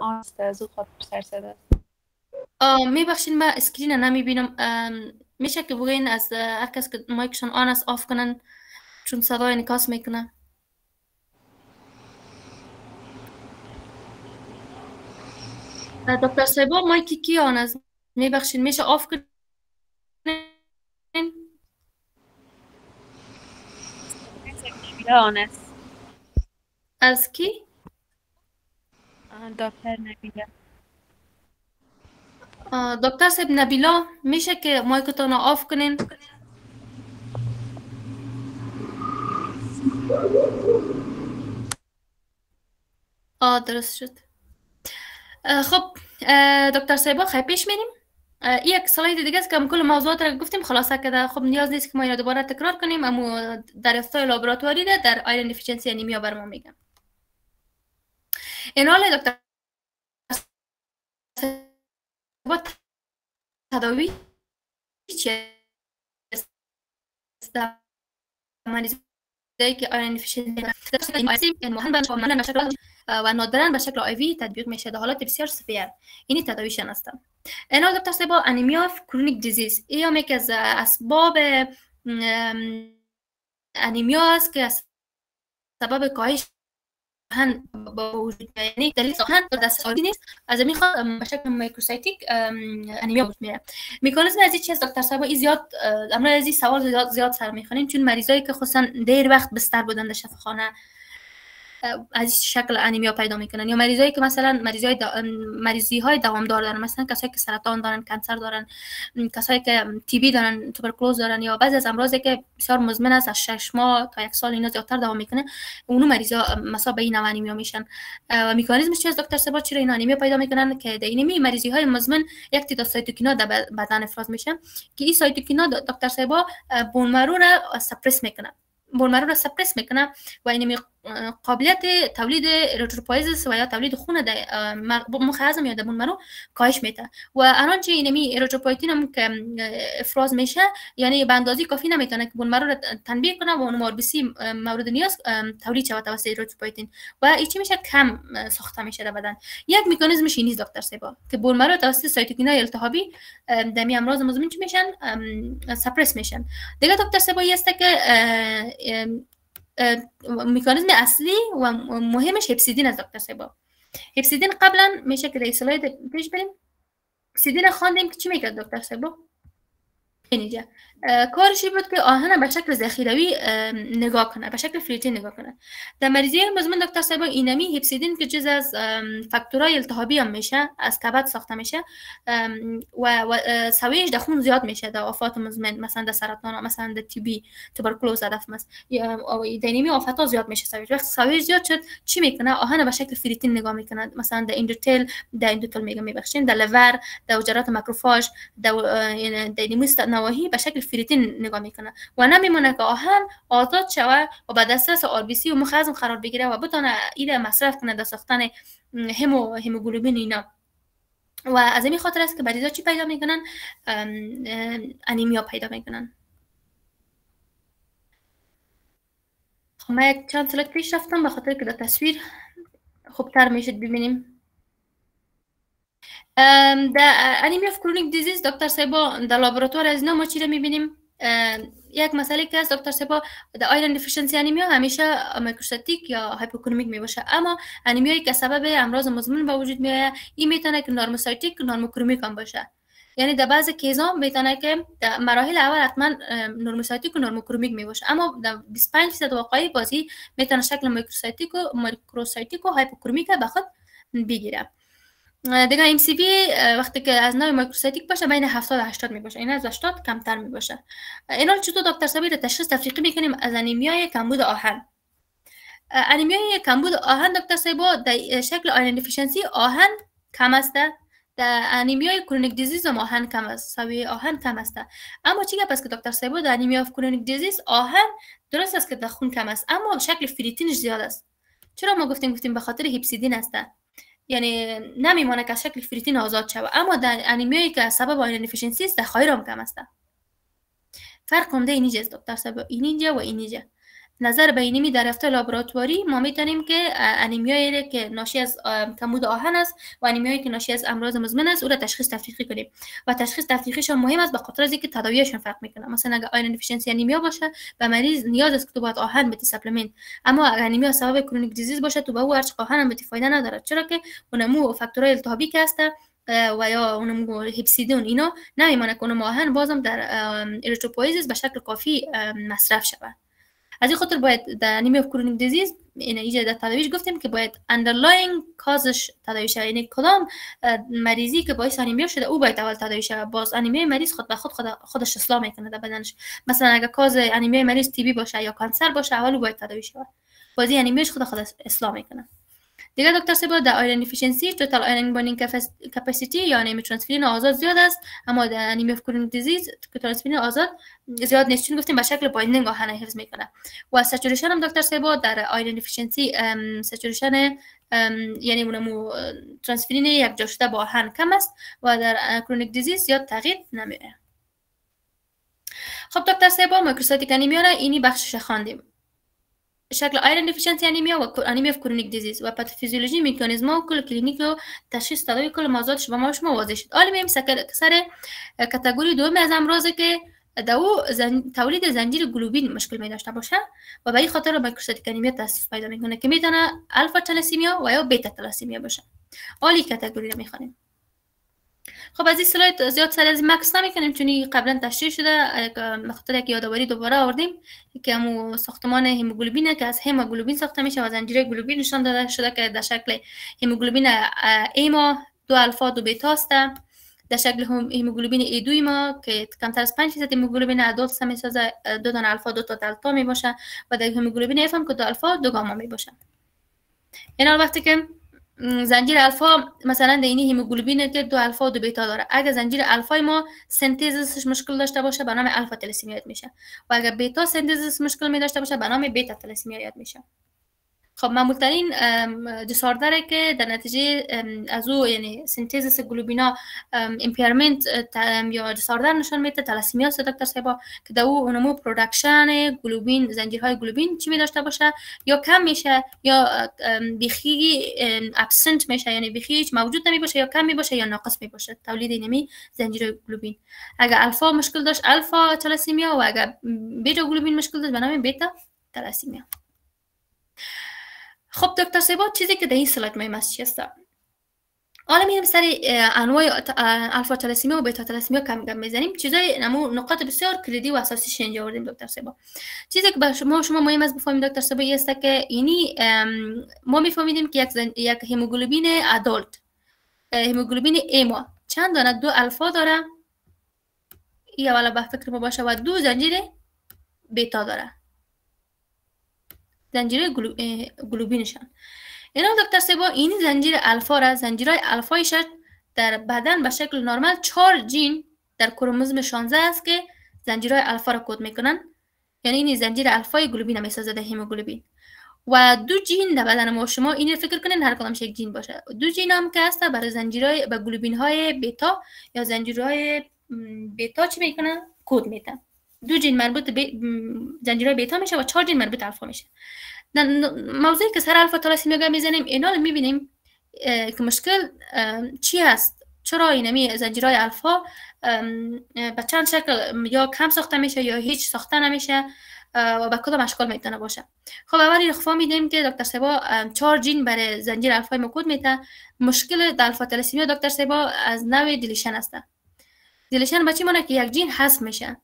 آن است از او خاطر خب سرسد است میبخشین من اسکرین نمیبینم میشه که بگین از هر کس که مایکشان آن است آف کنن چون صدای نکاس میکنه دکتر سیبا مایکی کی آن است میبخشید میشه آف کنن آن است از کی؟ دکتر نبیلا دکتر سب نبیلا میشه که مایکتان رو آف کنین آه درست شد خب دکتر سیبا خیلی پیش میریم یک سلاید دیگه است که کل موضوعات را گفتیم خلاصه کده خب نیاز نیست که ما این را دوباره تکرار کنیم اما در لابراتواری ده در آیرن دیفیشنسی انیمیا بر ما میگم En ole doctor و نادرا به شکل آیوی تطبیق میشه در حالات بسیار سفیر این هست این انال دکتر انیمی انیمیا کرونیک دیزیز ای هم یک از اسباب انیمیا است که از سبب کاهش هن با وجود یعنی دلیل هن در دست نیست از میخواد به شکل مایکروسایتیک انیمیا بود میره میکانیزم از چیز دکتر صاحب زیاد امروز از این سوال زیاد زیاد سر میخونیم چون مریضایی که خصوصا دیر وقت بستر بودن در شفاخانه از شکل انیمیا پیدا میکنن یا مریضایی که مثلا مریضای های, مریضی های دوامدار دارن مثلا کسایی که سرطان دارن کانسر دارن کسایی که تیبی دارن توبرکلوز دارن یا بعضی از امراضی که بسیار مزمن است از شش ماه تا یک سال اینا زیادتر دوام میکنه اونو مریضا مثلا به این انیمیا میشن و مکانیزمش چیه دکتر سبا چرا این انیمیا پیدا میکنن که در اینمی مریضی های مزمن یک تعداد سایتوکینا در بدن افراز میشه که این سایتوکینا دکتر سبا بون مرو را سپرس میکنه بون مرو را سپرس میکنه و قابلیت تولید اروتروپایزس و یا تولید خون در مخعزم یا دمون مرو کاهش میده و چه اینمی اروتروپایتین هم که افراز میشه یعنی به اندازه کافی نمیتونه که بون مرو تنبیه کنه و اون ماربیسی مورد نیاز تولید شود توسط اروتروپایتین و این چی میشه کم ساخته میشه در بدن یک مکانیزمش نیز دکتر سیبا که بون مرو توسط سایتوکینای التهابی دمی امراض مزمن چی میشن سپرس میشن دیگه دکتر سیبا است که اصلی و مهمش هپسیدین از دکتر سبا هپسیدین قبلا میشه که در سلاید پیش بریم هبسیدین خواندیم که چی میکرد دکتر سبا اینجا کارش بود که آهن به شکل ذخیروی نگاه کنه به شکل فریتی نگاه کنه در مریضی مزمن دکتر صاحب اینمی هپسیدین که جز از فاکتورای التهابی هم میشه از کبد ساخته میشه و, سویش در خون زیاد میشه در آفات مزمن مثلا در سرطان مثلا در تیبی تبرکلوز هدف مس دینمی آفات ها زیاد میشه سویش وقت سویش زیاد شد چی میکنه آهن به شکل فریتین نگاه میکنه مثلا در اندوتل در اندوتل میگم میبخشین در لور در حجرات مکروفاژ در یعنی دینمی نواحی به فریتین نگاه میکنه و نمیمونه که آهن آزاد شوه و به دسترس سی و مخزن قرار بگیره و بتونه ایده مصرف کنه در ساختن همو هموگلوبین اینا و از این خاطر است که مریضا چی پیدا میکنن انیمیا پیدا میکنن خب من یک چند سال پیش رفتم به خاطر که در تصویر خوبتر میشد ببینیم در انیمی اف کرونیک دیزیز دکتر سیبا در لابراتوار از ما چی را میبینیم یک مسئله که از دکتر سیبا در آیرن دیفیشنسی انیمیا همیشه میکروستاتیک یا هایپوکرومیک می اما هایی که سبب امراض مزمن به وجود می آید این میتونه که و نرموکرومیک هم باشه یعنی در بعض کیزا میتونه که مراحل اول حتما نرموسایتیک و نرموکرومیک می اما در 25 درصد واقعی بازی میتونه شکل میکروسایتیک و میکروسایتیک و بگیره دیگه ام سی بی وقتی که از نوع مایکروستاتیک باشه بین 70 80 می باشه این از 80 کمتر می باشه اینا چطور دکتر سبیر تشخیص تفریقی میکنیم از انیمیای کمبود آهن انیمیای کمبود آهن دکتر سیبا در شکل آیرن دیفیشنسی آهن کم است در انیمیای کرونیک دیزیز هم آهن کم است سوی آهن کم است اما چی پس که دکتر سبیر در انیمیا کرونیک دیزیز آهن درست است که در خون کم است اما شکل فریتینش زیاد است چرا ما گفتیم گفتیم به خاطر هیپسیدین هسته یعنی نمیمانه که از شکل فریتین آزاد شود اما در انیمیایی که سبب آیرن است در هم کم است فرق عمده اینجا است دکتر سبب اینجا و اینجا نظر بینیمی در یافته لابراتواری ما میتونیم که انیمیایی که ناشی از کمود آهن است و انیمیایی که ناشی از امراض مزمن است او را تشخیص تفریقی کنیم و تشخیص تفریقیشان مهم است به خاطر از اینکه تداویشان فرق میکنه مثلا اگر آیرن دیفیشنسی انیمیا باشه به مریض نیاز است که تو باید آهن بتی سپلمنت اما اگر انیمیا سبب کرونیک دیزیز باشه تو به با او هرچ آهن هم فایده ندارد چرا که اونمو فاکتورهای التهابی که هسته و یا اونم هپسیدون اینا نمیمانه که آهن بازم در ایریتروپویزیس به شکل کافی مصرف شود از این خاطر باید در انیمی اف کرونیک دیزیز این ایجا در تداویش گفتیم که باید اندرلاین کازش تداوی شود یعنی کدام مریضی که باعث انیمیا شده او باید اول تداوی شود باز انیمیا مریض خود به خود, خود خودش اصلاح میکنه در بدنش مثلا اگر کاز انیمیا مریض تیبی باشه یا کانسر باشه اول او باید تداوی شود بازی انیمیش خود خود اصلاح میکنه دیگه دکتر سبا در آیرن افیشنسی توتال آیرن باینینگ کپسیتی یا یعنی ترانسفرین آزاد زیاد است اما در انیمیا کرونیک دیزیز که آزاد زیاد نیست چون گفتیم به شکل باینینگ آهن حفظ میکنه و سچوریشن هم دکتر سبا در آیرن افیشنسی سچوریشن یعنی اونمو ترانسفرین یک جا شده با آهن کم است و در کرونیک دیزیز زیاد تغییر نمیره خب دکتر سبا مایکروسایتیک انیمیا اینی بخشش خواندیم شکل آیرن دیفیشنسی یعنی انیمیا و انیمیا یعنی اف کرونیک دیزیز و پاتوفیزیولوژی مکانیزما و کل کلینیک رو تشخیص تداوی کل موضوعاتش ما شما واضح شد حالا میایم سر کتگوری دوم از امراضی که در تولید زنجیر گلوبین مشکل می داشته باشه و به این خاطر میکروستاتیک انیمیا تصف پیدا میکنه که میتونه الفا تلاسیمیا و یا بیتا تلاسیمیا باشه آلی کاتگوری رو خب از این سلاید زیاد سر از مکس نمیکنیم چون قبلا تشریح شده بخاطر یک یادآوری دوباره آوردیم که مو ساختمان هموگلوبینه که از هموگلوبین ساخته میشه و انجیره گلوبین نشان داده شده که در شکل هموگلوبین ایما دو الفا دو بیتا است در شکل هموگلوبین ای دوی ما که کمتر از 5 فیصد هموگلوبین ادولت سم سازه دو دان الفا دو تا می و در هموگلوبین ایف که دو الفا دو گاما می باشه وقتی یعنی که زنجیر الفا مثلا در این هیموگلوبین که دو الفا و دو بیتا داره اگر زنجیر الفای ما سنتزش مشکل داشته باشه به نام الفا یاد میشه و اگر بیتا سنتزش مشکل می داشته باشه به نام بیتا یاد میشه خب معمولترین دساردره که در نتیجه از او یعنی سنتز گلوبینا امپیرمنت یا دساردر نشان میده تلاسیمیا است دکتر سیبا که در او اونمو پروڈکشن گلوبین زنجیرهای گلوبین چی می داشته باشه یا کم میشه یا بیخی ابسنت میشه یعنی بیخی هیچ موجود نمی باشه یا کم می باشه یا ناقص می باشه تولید نمی زنجیره گلوبین اگر الفا مشکل داشت الفا تلاسیمیا و اگر بیتا گلوبین مشکل داشت به بیتا خب دکتر سیبا چیزی که در این سلاید مهم است چیست حالا میریم سر انواع الفا تلسیمی و بیتا تلسیمی کم کم میزنیم چیزای نمو نقاط بسیار کلیدی و اساسی اینجا آوردیم دکتر سیبا چیزی که شما شما مهم است بفهمیم دکتر سیبا است که اینی ما میفهمیدیم که یک یک هموگلوبین ادالت هموگلوبین ایما چند دانه دو الفا داره این والا به فکر ما باشه و دو زنجیره بیتا داره زنجیره گلوبینشان. اینا دکتر سبا این زنجیر الفا را زنجیرهای الفایش در بدن به شکل نرمال چهار جین در کروموزم 16 است که زنجیرهای الفا را کد میکنن یعنی این زنجیر الفای گلوبین میسازه در هیموگلوبین و دو جین در بدن ما شما این فکر کنین هر کدامش یک جین باشه دو جین هم که هست برای زنجیره به گلوبین های بتا یا زنجیرهای بتا چی میکنن کد میدن دو جین مربوط به زنجیرهای بیتا میشه و چهار جین مربوط به الفا میشه موضوعی که سر الفا تالاسیمیا میزنیم اینا رو میبینیم که مشکل چی هست چرا اینمی زنجیرای الفا به چند شکل یا کم ساخته میشه یا هیچ ساخته نمیشه و به کدام اشکال میتونه باشه خب اول این خفا میدیم که دکتر سبا چهار جین برای زنجیر الفا مکود میته مشکل در الفا تلسیمیا دکتر سبا از نوع دیلیشن هسته دیلیشن بچی چی که یک جین حذف میشه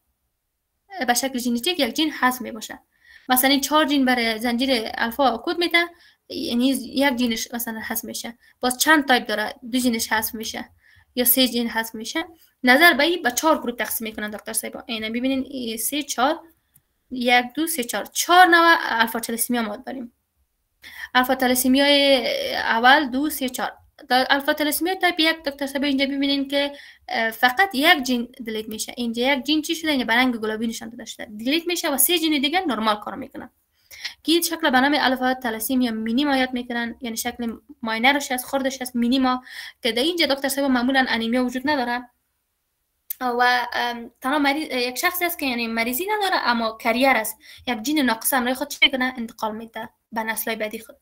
به شکل ژنتیک یک جین حذف می باشه. مثلا چهار جین برای زنجیر الفا کد میده یعنی یک جینش مثلا حذف میشه باز چند تایپ داره دو جینش می میشه یا سه جین حذف میشه نظر به به چهار گروه تقسیم میکنن دکتر صاحب اینا ببینین سه چهار یک دو سه چهار چهار نوع الفا تلسیمیا ما داریم الفا تلسیمیا اول دو سه چهار در الفا تایپ یک دکتر سبه اینجا ببینین که فقط یک جین دلیت میشه اینجا یک جین چی شده اینجا برنگ گلابی نشان داده شده دلیت میشه و سه جین دیگه نرمال کار میکنن که شکل به نام الفا تلسیم یا مینیما یاد میکنن یعنی شکل ماینرش از خوردش از مینیما که در اینجا دکتر سبه معمولا انیمیا وجود نداره و تنها یک شخصی است که یعنی مریضی نداره اما کریر است یک جین ناقص امرای خود چی انتقال میده به نسلای بعدی خود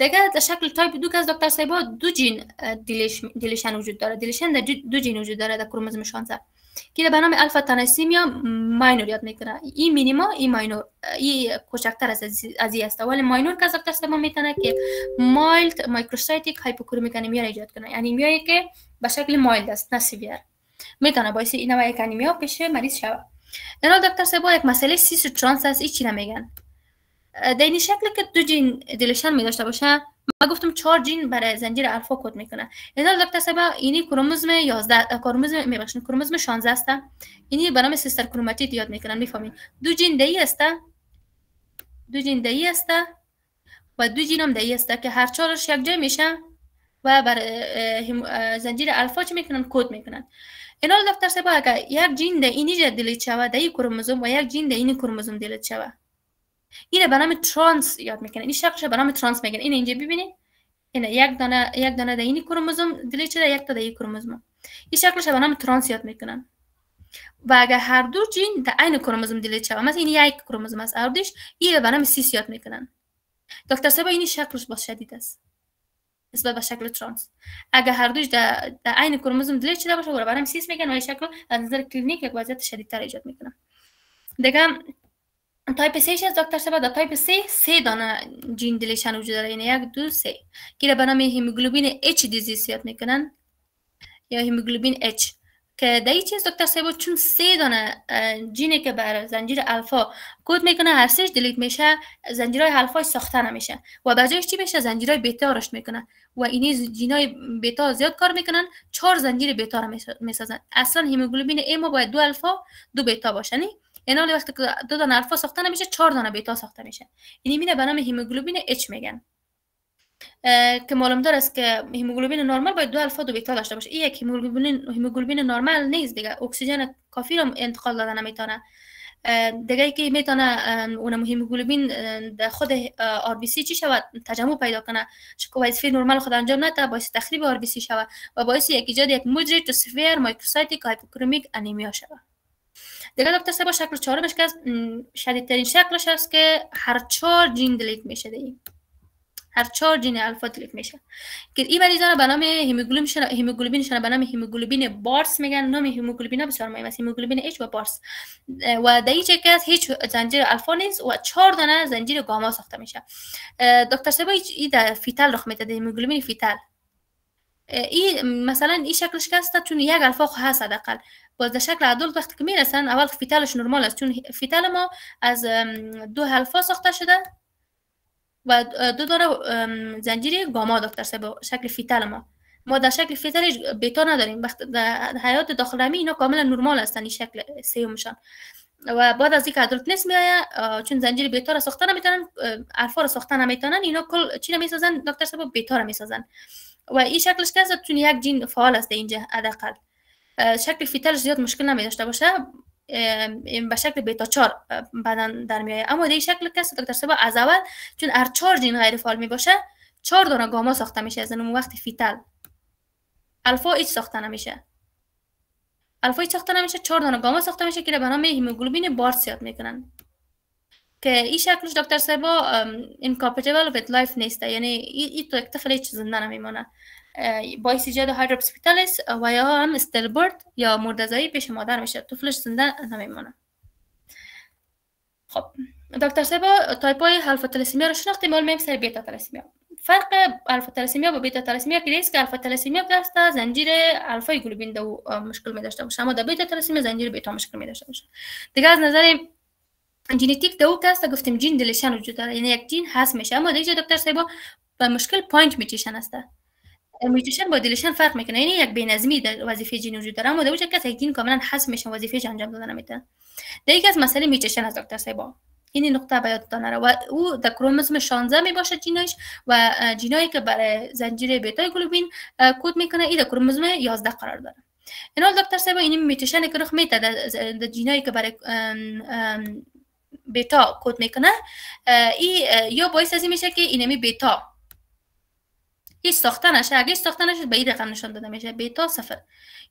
دیگه شکل تایپ دو که از دکتر سایبا دو جین دیلیش دیلیشن وجود داره دیلیشن در دو جین وجود داره در کروموزوم 16 که به نام الفا یا ماینور یاد میکنه این مینیما این ماینور این کوچکتر از از این است ولی ماینور که از دکتر سایبا میتونه که مایلد مایکروسایتیک را ایجاد کنه یعنی که به شکل مایلد است نه سیویر میتونه باعث این انیمیا پیش مریض شود اینا دکتر سایبا یک مسئله سیس ترانس است این چی نمیگن در این شکل که دو جین دیلیشن می داشته باشه ما گفتم چهار جین برای زنجیر الفا کد میکنه اینا دکتر سبا اینی کروموزم 11 کروموزم میبخشن کروموزم 16 است اینی به نام سیستر کروماتید یاد میکنن میفهمین دو جین دی است دو جین دی است و دو جین هم دی است که هر چهارش یک جای میشن و بر زنجیر الفا چی میکنن کد میکنن اینا دکتر سبا اگر یک جین دی اینی جدی شود دی کروموزوم و یک جین دی اینی کروموزوم دلیت شود اینه به نام ترانس یاد میکنه این شکلش به نام ترانس میگن این اینجا ببینید اینه یک دانه یک دانه ده این کروموزوم دلی چه یک تا ده این کروموزوم این شکلش به نام ترانس یاد میکنن و اگر هر دو جین در عین کروموزوم دلیت شوه مثلا این یک کروموزوم از اردیش این به نام سیس یاد میکنن دکتر صاحب این شکلش با شدید است نسبت به شکل ترانس اگر هر دوش در عین کروموزوم دلیت شده باشه برای سیس میگن و شکل از نظر کلینیک یک وضعیت شدیدتر ایجاد میکنم دیگه تایپ 3 از دکتر شبه در تایپ سی سه دانه جین دلیشن وجود داره یعنی یک دو سه که را به نام هیموگلوبین H دیزیز یاد میکنن یا هیموگلوبین اچ که در این چیز دکتر چون سه دانه جینی که بر زنجیر الفا کود میکنه هر سهش دلیت میشه زنجیرهای الفا ساخته نمیشه و بجایش چی میشه زنجیرهای بیتا رشد میکنن و اینی جینای بیتا زیاد کار میکنن چهار زنجیر بیتا رو میسازن اصلا هیموگلوبین A ما باید دو الفا دو بتا باشه انال وقتی که دو دانه الفا ساخته نمیشه چهار دانه بیتا ساخته میشه این مینه به نام هیموگلوبین اچ میگن که معلوم دار است که هیموگلوبین نرمال باید دو الفا دو بیتا داشته باشه این یک هیموگلوبین نرمال نیست دیگه اکسیژن کافی رو انتقال داده نمیتونه دیگه که میتونه اون هیموگلوبین در خود آر بی سی چی شود تجمع پیدا کنه چون وظیفه نرمال خود انجام نده باعث تخریب آر بی سی شود و باعث ایجاد یک مجری تو سفیر مایکروسایتیک هایپوکرومیک انیمیا شود دیگه دکتر سبا شکل چهارمش که شدیدترین شکلش هست که هر چهار جین دلیت میشه دیگه هر چهار جین الفا دلیت میشه که این مریضان به نام هیموگلوبین شنا شنا به نام هیموگلوبین بارس میگن نام هیموگلوبین بسیار مهم است هیموگلوبین اچ و بارس و در این که هیچ زنجیر الفا نیست و چهار دانه زنجیر گاما ساخته میشه دکتر سبا این در فیتال رخ میده هیموگلوبین فیتال ای مثلا این شکلش که هست چون یک الفا هست حداقل باز در شکل عدل وقتی که میرسن اول فیتلش نرمال است چون فیتل ما از دو حلفا ساخته شده و دو داره زنجیری گاما دکتر سه شکل فیتل ما ما در شکل فیتالش بیتا نداریم وقتی در حیات داخلمی اینا کاملا نرمال هستن این شکل سیومشان و بعد از اینکه نیست میایه چون زنجیر بیتا را ساخته نمیتونن الفا را ساختن نمیتونن اینا کل چی نمیسازن دکتر سبب بیتا را میسازن و این شکلش که چون یک جین فعال است اینجا حداقل شکل فیتال زیاد مشکل نمیداشته داشته باشه به شکل بیتا 4 بدن در میایه اما این شکل کسی دکتر سبا از اول چون ار چهار غیر فعال می باشه چهار دونه گاما ساخته میشه از اون وقت فیتال الفا هیچ ساخته نمیشه الفا هیچ ساخته نمیشه چهار دونه گاما ساخته میشه که به نام هیموگلوبین بارت یاد میکنن که این شکلش دکتر این انکاپیتیبل ویت لایف نیسته یعنی این تو یک تخلیه زنده جد و هایدروپسپیتالیس و یا هم استلبرد یا مردزایی پیش مادر میشه طفلش زنده نمیمونه خب دکتر سیبا تایپ های هلفا تلسیمیا رو شناختی مال میم سر بیتا تلسیمیا فرق الفا با بیتا تلسیمیا که دیست که الفا تلسمیا دست زنجیر الفا گلوبین دو مشکل می داشته باشه اما در بیتا تلسیمیا زنجیر بیتا مشکل می داشته باشه دیگه از نظر ژنتیک دو کس گفتیم جین دلشان وجود داره یعنی یک جین هست میشه اما دیگه دکتر سیبا به مشکل پوینت میچیشن هسته مجیشن با دیلشن فرق میکنه یعنی یک بینظمی در وظیفه جین وجود داره اما در کسی که جین کاملا حس میشه وظیفه انجام دادن در دیگه از مسئله میچشن از دکتر سیبا این نقطه به داره و او در کروموزوم 16 میباشه جینایش و جینایی که برای زنجیره بتا گلوبین کد میکنه این در کروموزوم 11 قرار داره این دکتر سیبا این میتشن که رخ میده در جینایی که برای بتا کد میکنه ای یا باعث از میشه که اینمی بتا هیچ ساخته نشه اگه ساخته نشد به این رقم نشان داده میشه بیتا صفر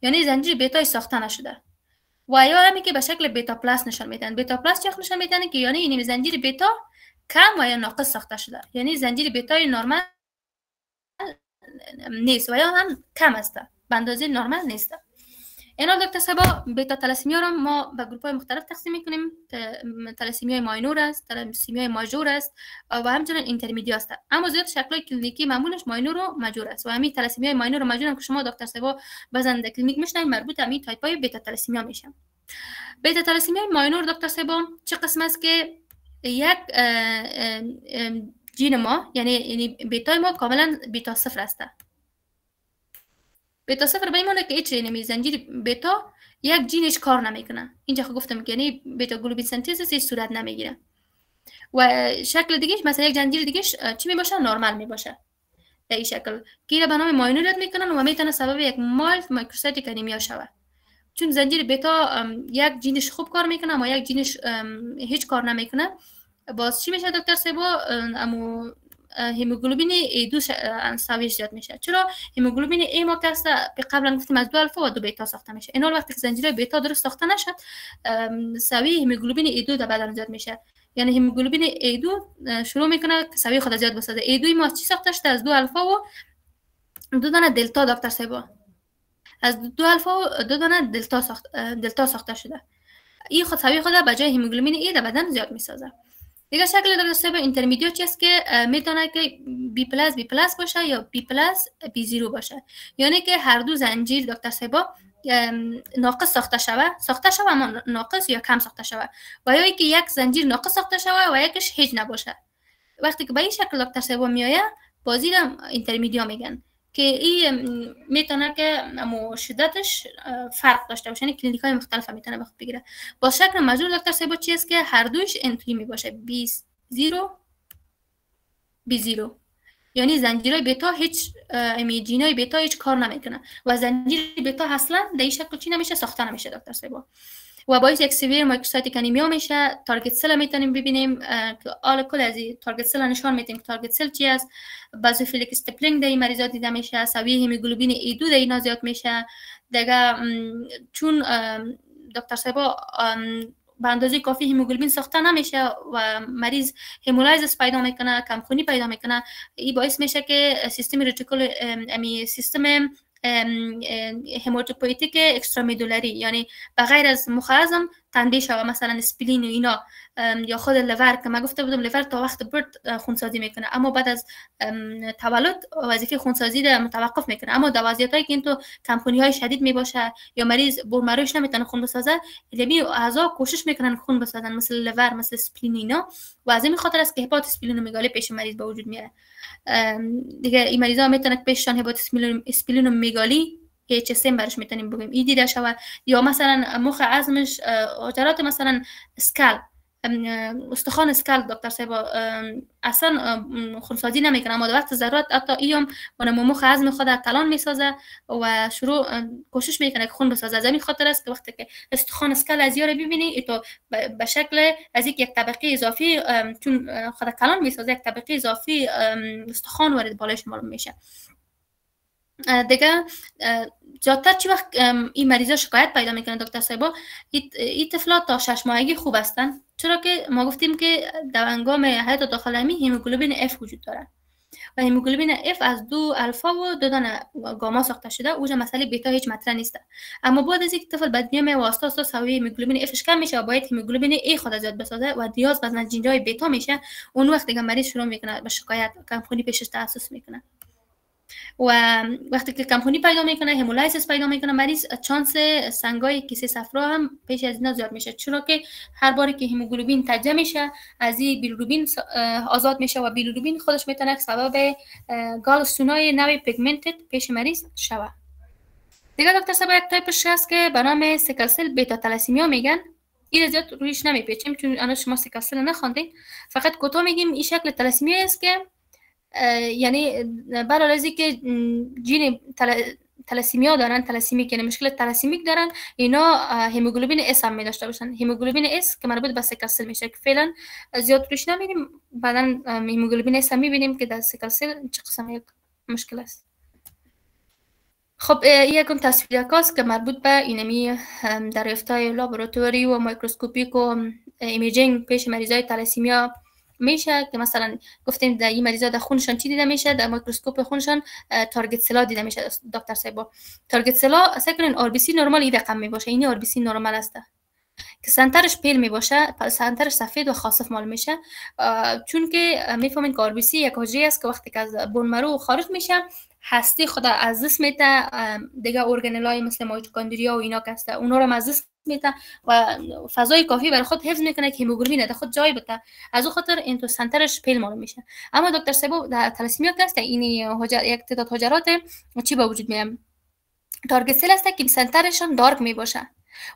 یعنی زنجیر بیتای ساخته نشده و یا همی که به شکل بیتا پلاس نشان میدن بیتا پلاس چه نشان میدن که یعنی این زنجیر بیتا کم و یا ناقص ساخته شده یعنی زنجیر بیتای نرمال نیست و یا هم کم است به اندازه نرمال نیست دکتر اکتسبا بیتا تلسیمیا را ما به گروپ های مختلف تقسیم میکنیم تلسیمیای ماینور است تلسیمیای ماجور است و همچنین اینترمدیا است اما زیاد شکل کلینیکی معمولش ماینور و ماجور است و همین تلسیمیای ماینور و ماجور هم که شما دکتر سبا بزن کلینیک میشنن مربوط همین تایپ های بیتا تلسیمیا میشن. بیتا تلسیمیای ماینور دکتر سبا چه قسم است که یک جین ما یعنی یعنی بیتای ما کاملا بیتا صفر است بتا صفر این که هیچ یعنی زنجیر بتا یک جینش کار نمیکنه اینجا خب گفتم که یعنی بتا گلوبین سنتزیس هیچ صورت نمیگیره و شکل دیگهش مثلا یک زنجیر دیگهش چی می باشه؟ نرمال باشه به این شکل که به نام میکنن و میتونه سبب یک مال مایکروسایتیک انیمیا شود چون زنجیر بتا یک جینش خوب کار میکنه اما یک جینش هیچ کار نمیکنه باز چی میشه دکتر سبا امو هیموگلوبین ای 2 سویش زیاد میشه چرا هیموگلوبین ای ما که به قبلا گفتیم از دو الفا و دو بیتا ساخته میشه اینال وقتی که زنجیره بیتا درست ساخته نشد سوی هیموگلوبین ای دو در بدن زیاد میشه یعنی هیموگلوبین ای 2 شروع میکنه که سوی خود زیاد بسازه ای 2 ما چی ساخته شده از دو الفا و دو دانه دلتا دکتر سیبا از دو الفا و دو دانه دلتا, ساخت... دلتا ساخته شده این خود سوی خود به جای هیموگلوبین ای در بدن زیاد میسازه دیگه شکل در سب اینترمدیو چیست که میتونه که بی پلاس بی پلاس باشه یا بی پلاس بی زیرو باشه یعنی که هر دو زنجیر دکتر با ناقص ساخته شوه ساخته شوه اما ناقص یا کم ساخته شوه و یا که یک زنجیر ناقص ساخته شوه و یکش هیچ نباشه وقتی که به این شکل دکتر سبا میایه بازی را اینترمدیو میگن که این میتونه که امو شدتش فرق داشته باشه یعنی کلینیک های مختلف هم میتونه وقت بگیره با شکل مجبور دکتر سیبا چی است که هر دوش انتوی میباشه بی زیرو بی زیرو یعنی زنجیرای بتا هیچ امیجین بتا هیچ کار نمیکنه و زنجیر بتا اصلا در این شکل چی نمیشه ساخته نمیشه دکتر سیبا و باعث یک سیویر مایکروسایتیک انیمیا میشه تارگت سل میتونیم ببینیم که آل کل از تارگت سل نشان میتیم که تارگت سل چی است بازوفیلیک استپلینگ در مریضا دیده میشه سویه هیموگلوبین ای دو در اینا زیاد میشه دیگه چون دکتر صاحبا به اندازه کافی هیموگلوبین ساخته نمیشه و مریض هیمولایز پیدا میکنه کمخونی پیدا میکنه این باعث میشه که سیستم ریتیکول امی سیستم هموتوپویتیک اکسترامیدولری یعنی بغیر از مخازم قندش و مثلا سپلین و اینا یا خود لور که من گفته بودم لور تا وقت برد خونسازی میکنه اما بعد از تولد وظیفه خونسازی ده متوقف میکنه اما در وضعیتایی که این تو کمپونی های شدید میباشه یا مریض برمروش نمیتونه خون بسازه لبی اعضا کوشش میکنن خون بسازن مثل لور مثل سپلین اینا و از این خاطر است که هپات اسپلینومگالی پیش مریض به وجود میاره دیگه این ها میتونن پیششان هپات اسپلینومگالی که HSM برش میتونیم بگیم ای دیده شود یا مثلا مخ عظمش عجلات مثلا سکل استخوان اسکل دکتر صاحب اصلا خونسازی نمیکنه اما وقت ضرورت حتی ایام من مخ عزم خود کلان میسازه و شروع کوشش میکنه که خون بسازه از همین خاطر است که وقتی که استخوان اسکل از یاره ببینی تو به شکل از یک یک طبقه اضافی چون خود کلان میسازه یک طبقه اضافی استخوان وارد بالای شما میشه دیگه زیادتر چی وقت این مریضا شکایت پیدا میکنه دکتر سایبا این طفلا تا شش ماهگی خوب هستن چرا که ما گفتیم که در انگام حیات داخلمی هیموگلوبین F وجود داره و هیموگلوبین F از دو الفا و دو دانه گاما ساخته شده اوجا مسئله بیتا هیچ مطرح نیست اما بعد از اینکه طفل به می واسطه است سوی هیموگلوبین F کم میشه و باید هیموگلوبین ای خود زیاد بسازه و دیاز بزن جنجای بیتا میشه اون وقت دیگه مریض شروع میکنه به شکایت کمخونی پیشش تحسس میکنه و وقتی که کمخونی پیدا میکنه همولایسس پیدا میکنه مریض چانس سنگای کیسه صفرا هم پیش از اینا زیاد میشه چرا که هر باری که هموگلوبین تجه میشه از این بیلروبین آزاد میشه و بیلروبین خودش میتونه سبب گال سونای نوی پیگمنتد پیش مریض شوه دیگه دکتر سبب یک تایپش هست که به نام سیکلسل بیتا ها میگن این زیاد رویش نمیپیچیم چون الان شما سکلسل نخوندین فقط کوتاه میگیم این شکل تلسیمیا است که یعنی برای از که جین تل... تلسیمیا دارن که یعنی مشکل تلسیمیک دارن اینا هموگلوبین اس هم می داشته باشن هموگلوبین اس که مربوط به سکلسل میشه که فعلا زیاد روش نمیدیم بعدا هموگلوبین اس هم میبینیم که در سل چه قسم یک مشکل است خب یکم تصویر که مربوط به اینمی دریافتهای لابراتوری و مایکروسکوپیک و ایمیجینگ پیش مریضای تلسیمیا میشه که مثلا گفتیم در این مریضا در خونشان چی دیده میشه در میکروسکوپ خونشان تارگت سلا دیده میشه دکتر صاحب تارگت سلا سعی کنین آر بی سی نرمال این رقم میباشه این یعنی آر بی سی نرمال است که سنترش پیل میباشه سنترش سفید و خاصف مال میشه چون که میفهمین که آر بی سی یک حجری است که وقتی که از بون مرو خارج میشه هستی خدا از دست میته دیگه های مثل مایتوکاندریا و اینا هسته اونا رو از دست میته و فضای کافی برای خود حفظ میکنه که هموگلوبین نده خود جای بده از او خاطر این تو سنترش پیل میشه اما دکتر سبو در تلسمیا کسته این حجر یک تعداد حجرات چی با وجود میام تارگت هسته که سنترشون دارک میباشه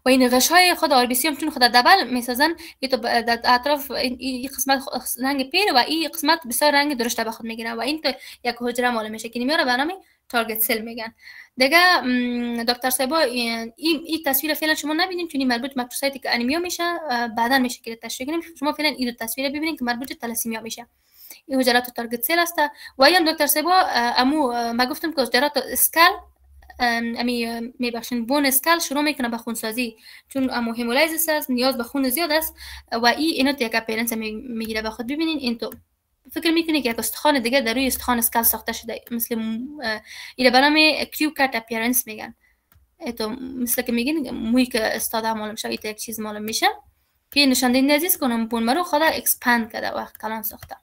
و این غش های خود سی هم چون خود دبل میسازن تو در اطراف این قسمت رنگ پیر و این قسمت بسیار رنگ درشت به خود میگیرن و این تو یک حجره مال میشه که نمیاره به نام تارگت سل میگن دیگه دکتر سبا این ای تصویر فعلا شما نبینید چون مربوط مکروسایتی که انیمیا میشه بعدا میشه که تشریح کنیم شما فعلا این تصویر ببینید که مربوط تلاسیمیا میشه این حجرات تارگت سل است و این دکتر سبا امو ما گفتم که حجرات اسکل امی میبخشین بون اسکل شروع میکنه به خونسازی چون امو است نیاز به خون زیاد است و ای تا یک اپیرنس میگیره به خود ببینین این تو فکر میکنه که یک استخوان دیگه در روی استخوان اسکل ساخته شده مثل اینا برام کیو کات اپیرنس میگن تو مثل که میگین موی که استاده معلوم میشه یک چیز مال میشه که نشانده نزیز کنم بون مرو خدا اکسپاند کرده وقت کلان ساخته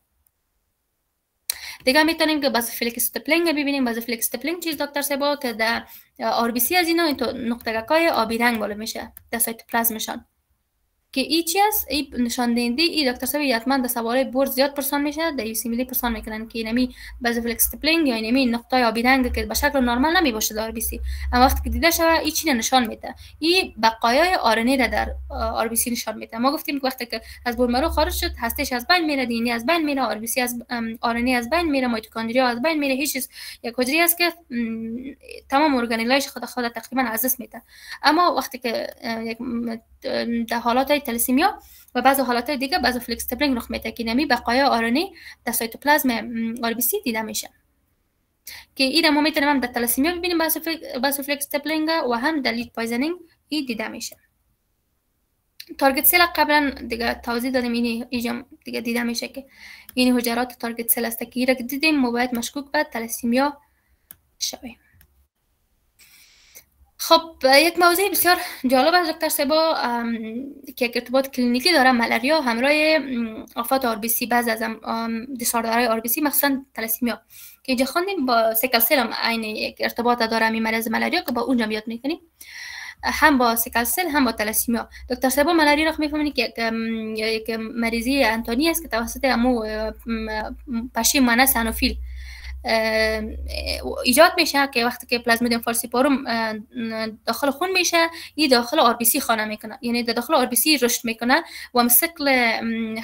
دیگه میتونیم که باز فلیکس تپلینگ ببینیم باز فلیکس تپلینگ چیز دکتر سبا که در آر بی سی از اینا این تو نقطه های آبی رنگ بالا میشه در سایت پلازمشان که ایچی است ای نشان دهنده ای دکتر سوی حتما در سواره بور زیاد پرسان میشه در میلی پرسان میکنن که اینمی باز فلکس تپلینگ یا اینمی نقطه آبی بیدنگ که به شکل نرمال نمی باشه در بی سی اما وقتی که دیده شوه ایچی نشان میده ای بقایای آرنه را در آر بی سی نشان میده ما گفتیم که وقتی که از مرو خارج شد هستش از بین میره دینی از بین میره آر بی سی از آرنه از بین میره مایتوکاندریا از بین میره هیچ چیز یک کجری است که تمام ارگانیلایش خود خود تقریبا از دست میده اما وقتی که در حالات تلسیمیا و بعض حالات دیگه بعض میده که نمی بقای آرانی در سایتوپلازم سی دیده میشه که این ما میتونیم هم در تلسیمیا ببینیم بعض فلکستبلینگ و هم در لید پایزنینگ این دیده میشه تارگت سل قبلا دیگه توضیح دادیم اینی ایجام دیگه دیده میشه که این حجرات تارگت سل است که ایره دیدیم ما مشکوک به تلسیمیا شویم خب یک موضوع بسیار جالب از دکتر سبا که ارتباط کلینیکی داره ملاریا همراه آفات سی بعض از آر بی سی مخصوصا تلسیمیا که اینجا خواندیم با سیکل سیل هم این یک ارتباط داره این مرض ملاریا که با اونجا میاد میکنیم هم با سیکل سیل هم با تلسیمیا دکتر سبا ملاریا رو میفهمید که یک مریضی انتونی است که توسط امو پشی منس انوفیل ایجاد میشه که وقتی که فارسی پاروم داخل خون میشه یه داخل سی خانه میکنه یعنی داخل سی رشد میکنه و مسکل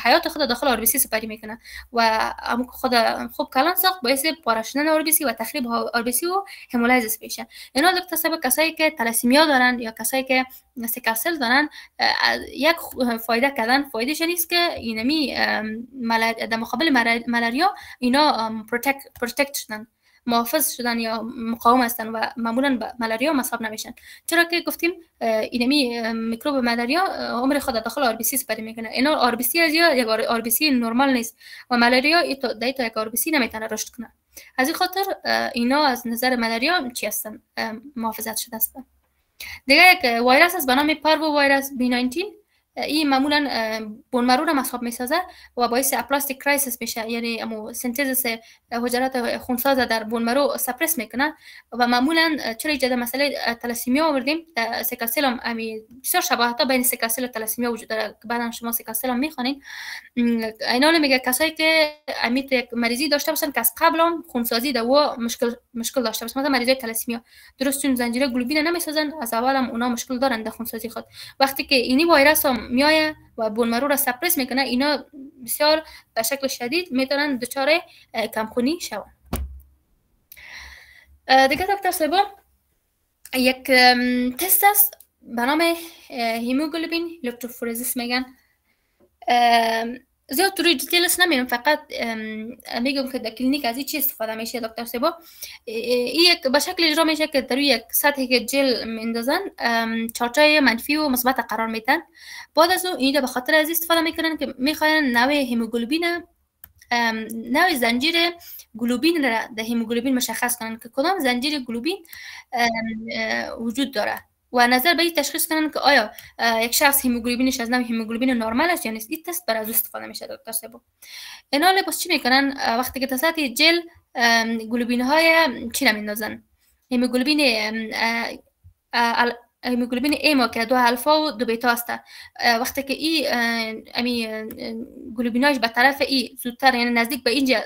حیات خود داخل سی سپری میکنه و خود خوب کلان ساخت باعث پارشنن بی و تخریب سی و همولایزس میشه اینا دکتر سبب کسایی که تلسیمیا دارن یا کسایی که سکرسل دارن یک فایده کردن فایده نیست که اینمی در مقابل ملاریا اینا پروتکت شدن محافظ شدن یا مقاوم هستن و معمولا به ملاریا مصاب نمیشن چرا که گفتیم اینمی میکروب ملاریا عمر خود داخل آر بی سی سپری میکنه اینا آر بی سی از یا یک آر بی سی نرمال نیست و ملاریا دیتا یک آر بی سی نمیتونه رشد کنه از این خاطر اینا از نظر ملاریا چی هستن محافظت شده هستن دیگه یک وایرس هست به نام پارو وایرس بی 19 این معمولا بنمرو را مصاب میسازه و باعث اپلاستیک کرایسیس میشه یعنی امو سنتزس حجرات خونسازه در بنمرو سپرس میکنه و معمولا چرا ایجاد مسئله تلاسیمیا آوردیم سکاسل هم امی بسیار شباهت بین سکاسل و تلاسیمیا وجود داره هم شما سکاسل هم میخوانین اینا میگه کسایی که امی یک مریضی داشته باشن که از قبل هم خونسازی ده و مشکل مشکل داشته باشن مثلا مریضی درست چون زنجیره گلوبین نمیسازن از اول هم اونا مشکل دارن خون خونسازی خود وقتی که اینی وایرس هم میایه و بونمرو را سپرس میکنه اینا بسیار به شکل شدید میتونن دچار کمخونی شوند دیگه دکتر سبا یک تست است به نام هیموگلوبین الکتروفورزیس میگن زیاد روی دیتیلس نمیرم فقط میگم که در کلینیک از چی استفاده میشه دکتر سیبا؟ یک به شکل اجرا میشه که در یک سطحی که جل میندازن چارچای منفی و مثبت قرار میتن بعد از اون اینجا به خاطر از استفاده میکنن که میخواین نوع هموگلوبین نوع زنجیر گلوبین را در هموگلوبین مشخص کنن که کدام زنجیر گلوبین وجود داره و نظر به این تشخیص کنن که آیا یک شخص هیموگلوبینش از نام هیموگلوبین نرمال است یا نیست این تست برای از استفاده میشه دکتر سبو اینا پس چی میکنن وقتی که تسلط جل گلوبین های چی نمیندازن هیموگلوبین هیموگلوبین ایما که دو الفا و دو بیتا است وقتی که این امی گلوبیناش به طرف ای زودتر یعنی نزدیک به اینجا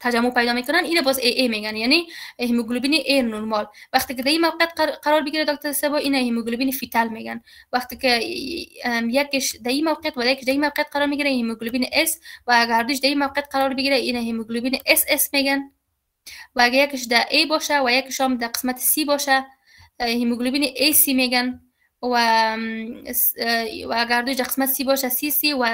تجمع پیدا میکنن اینو باز ای ای میگن یعنی هموگلوبین ای نورمال وقتی که در این موقعیت قرار بگیره دکتر سبا این هموگلوبین فیتال میگن وقتی که یکش در این موقع و یکش این موقع قرار میگیره هموگلوبین اس و اگر دوش در این موقع قرار بگیره این هموگلوبین اس اس میگن و اگر یکش در ای باشه و یکش هم در قسمت سی باشه هموگلوبین ای سی میگن و و اگر دو قسمت سی باشه سی سی و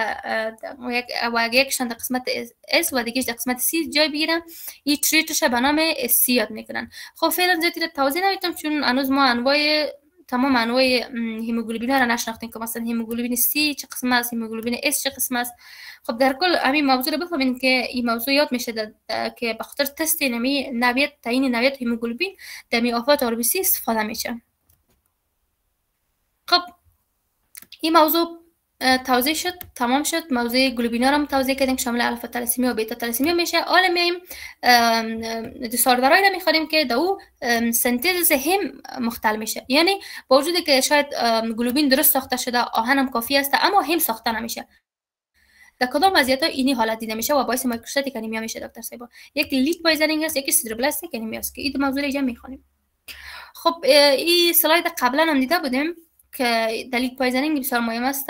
و یکشان در قسمت اس و دیگه در قسمت سی جای بگیرن این تریتش به نام سی یاد میکنن خب فعلا زیادی توضیح نمیتم چون هنوز ما انواع تمام انواع هیموگلوبین ها را نشناختیم که مثلا هیموگلوبین سی چه قسم است هیموگلوبین اس چه قسم است خب در کل همین موضوع رو بفهمین که این موضوع یاد میشه که بخاطر تست نمی نویت تعیین نویت هیموگلوبین دمی آفات استفاده میشه خب این موضوع توضیح شد تمام شد موضوع گلوبینا هم توضیح کردیم شامل الفا تلسیمی و بیتا تلسیمی میشه حالا میایم دیساردرای را میخوریم که دو سنتز هم مختل میشه یعنی با وجودی که شاید گلوبین درست ساخته شده آهن هم کافی است اما هم ساخته نمیشه در کدام وضعیت ها اینی حالت دیده میشه و باعث مایکروستاتیک انیمیا میشه دکتر سیبا یک لیت بایزرینگ یکی یک سیدروبلاستیک انیمیا است که این موضوع رو خب این سلاید قبلا هم دیده بودیم که دلیل poisoning بسیار مهم است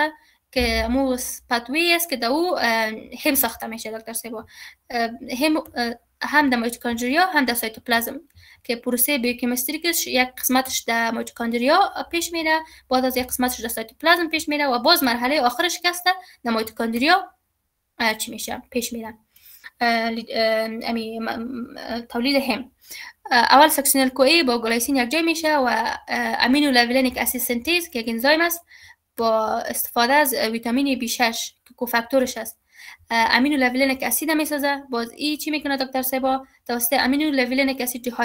که مو پاتوی است که دو هم ساخته میشه دکتر سیبا هم هم در مایتوکاندریا هم در سایتوپلازم که پروسه بیوکیمستریکش یک قسمتش در مایتوکاندریا پیش میره بعد از یک قسمتش در سایتوپلازم پیش میره و باز مرحله آخرش که است در چی میشه پیش میره تولید هم. اول سکسین ای با گلایسین یک میشه و امینو لاولینیک اسید سنتیز که انزایم است با استفاده از ویتامین B6 که کوفاکتورش است امینو لاولینیک اسید میسازه باز ای چی میکنه دکتر سیبا توسط امینو لاولینیک اسید با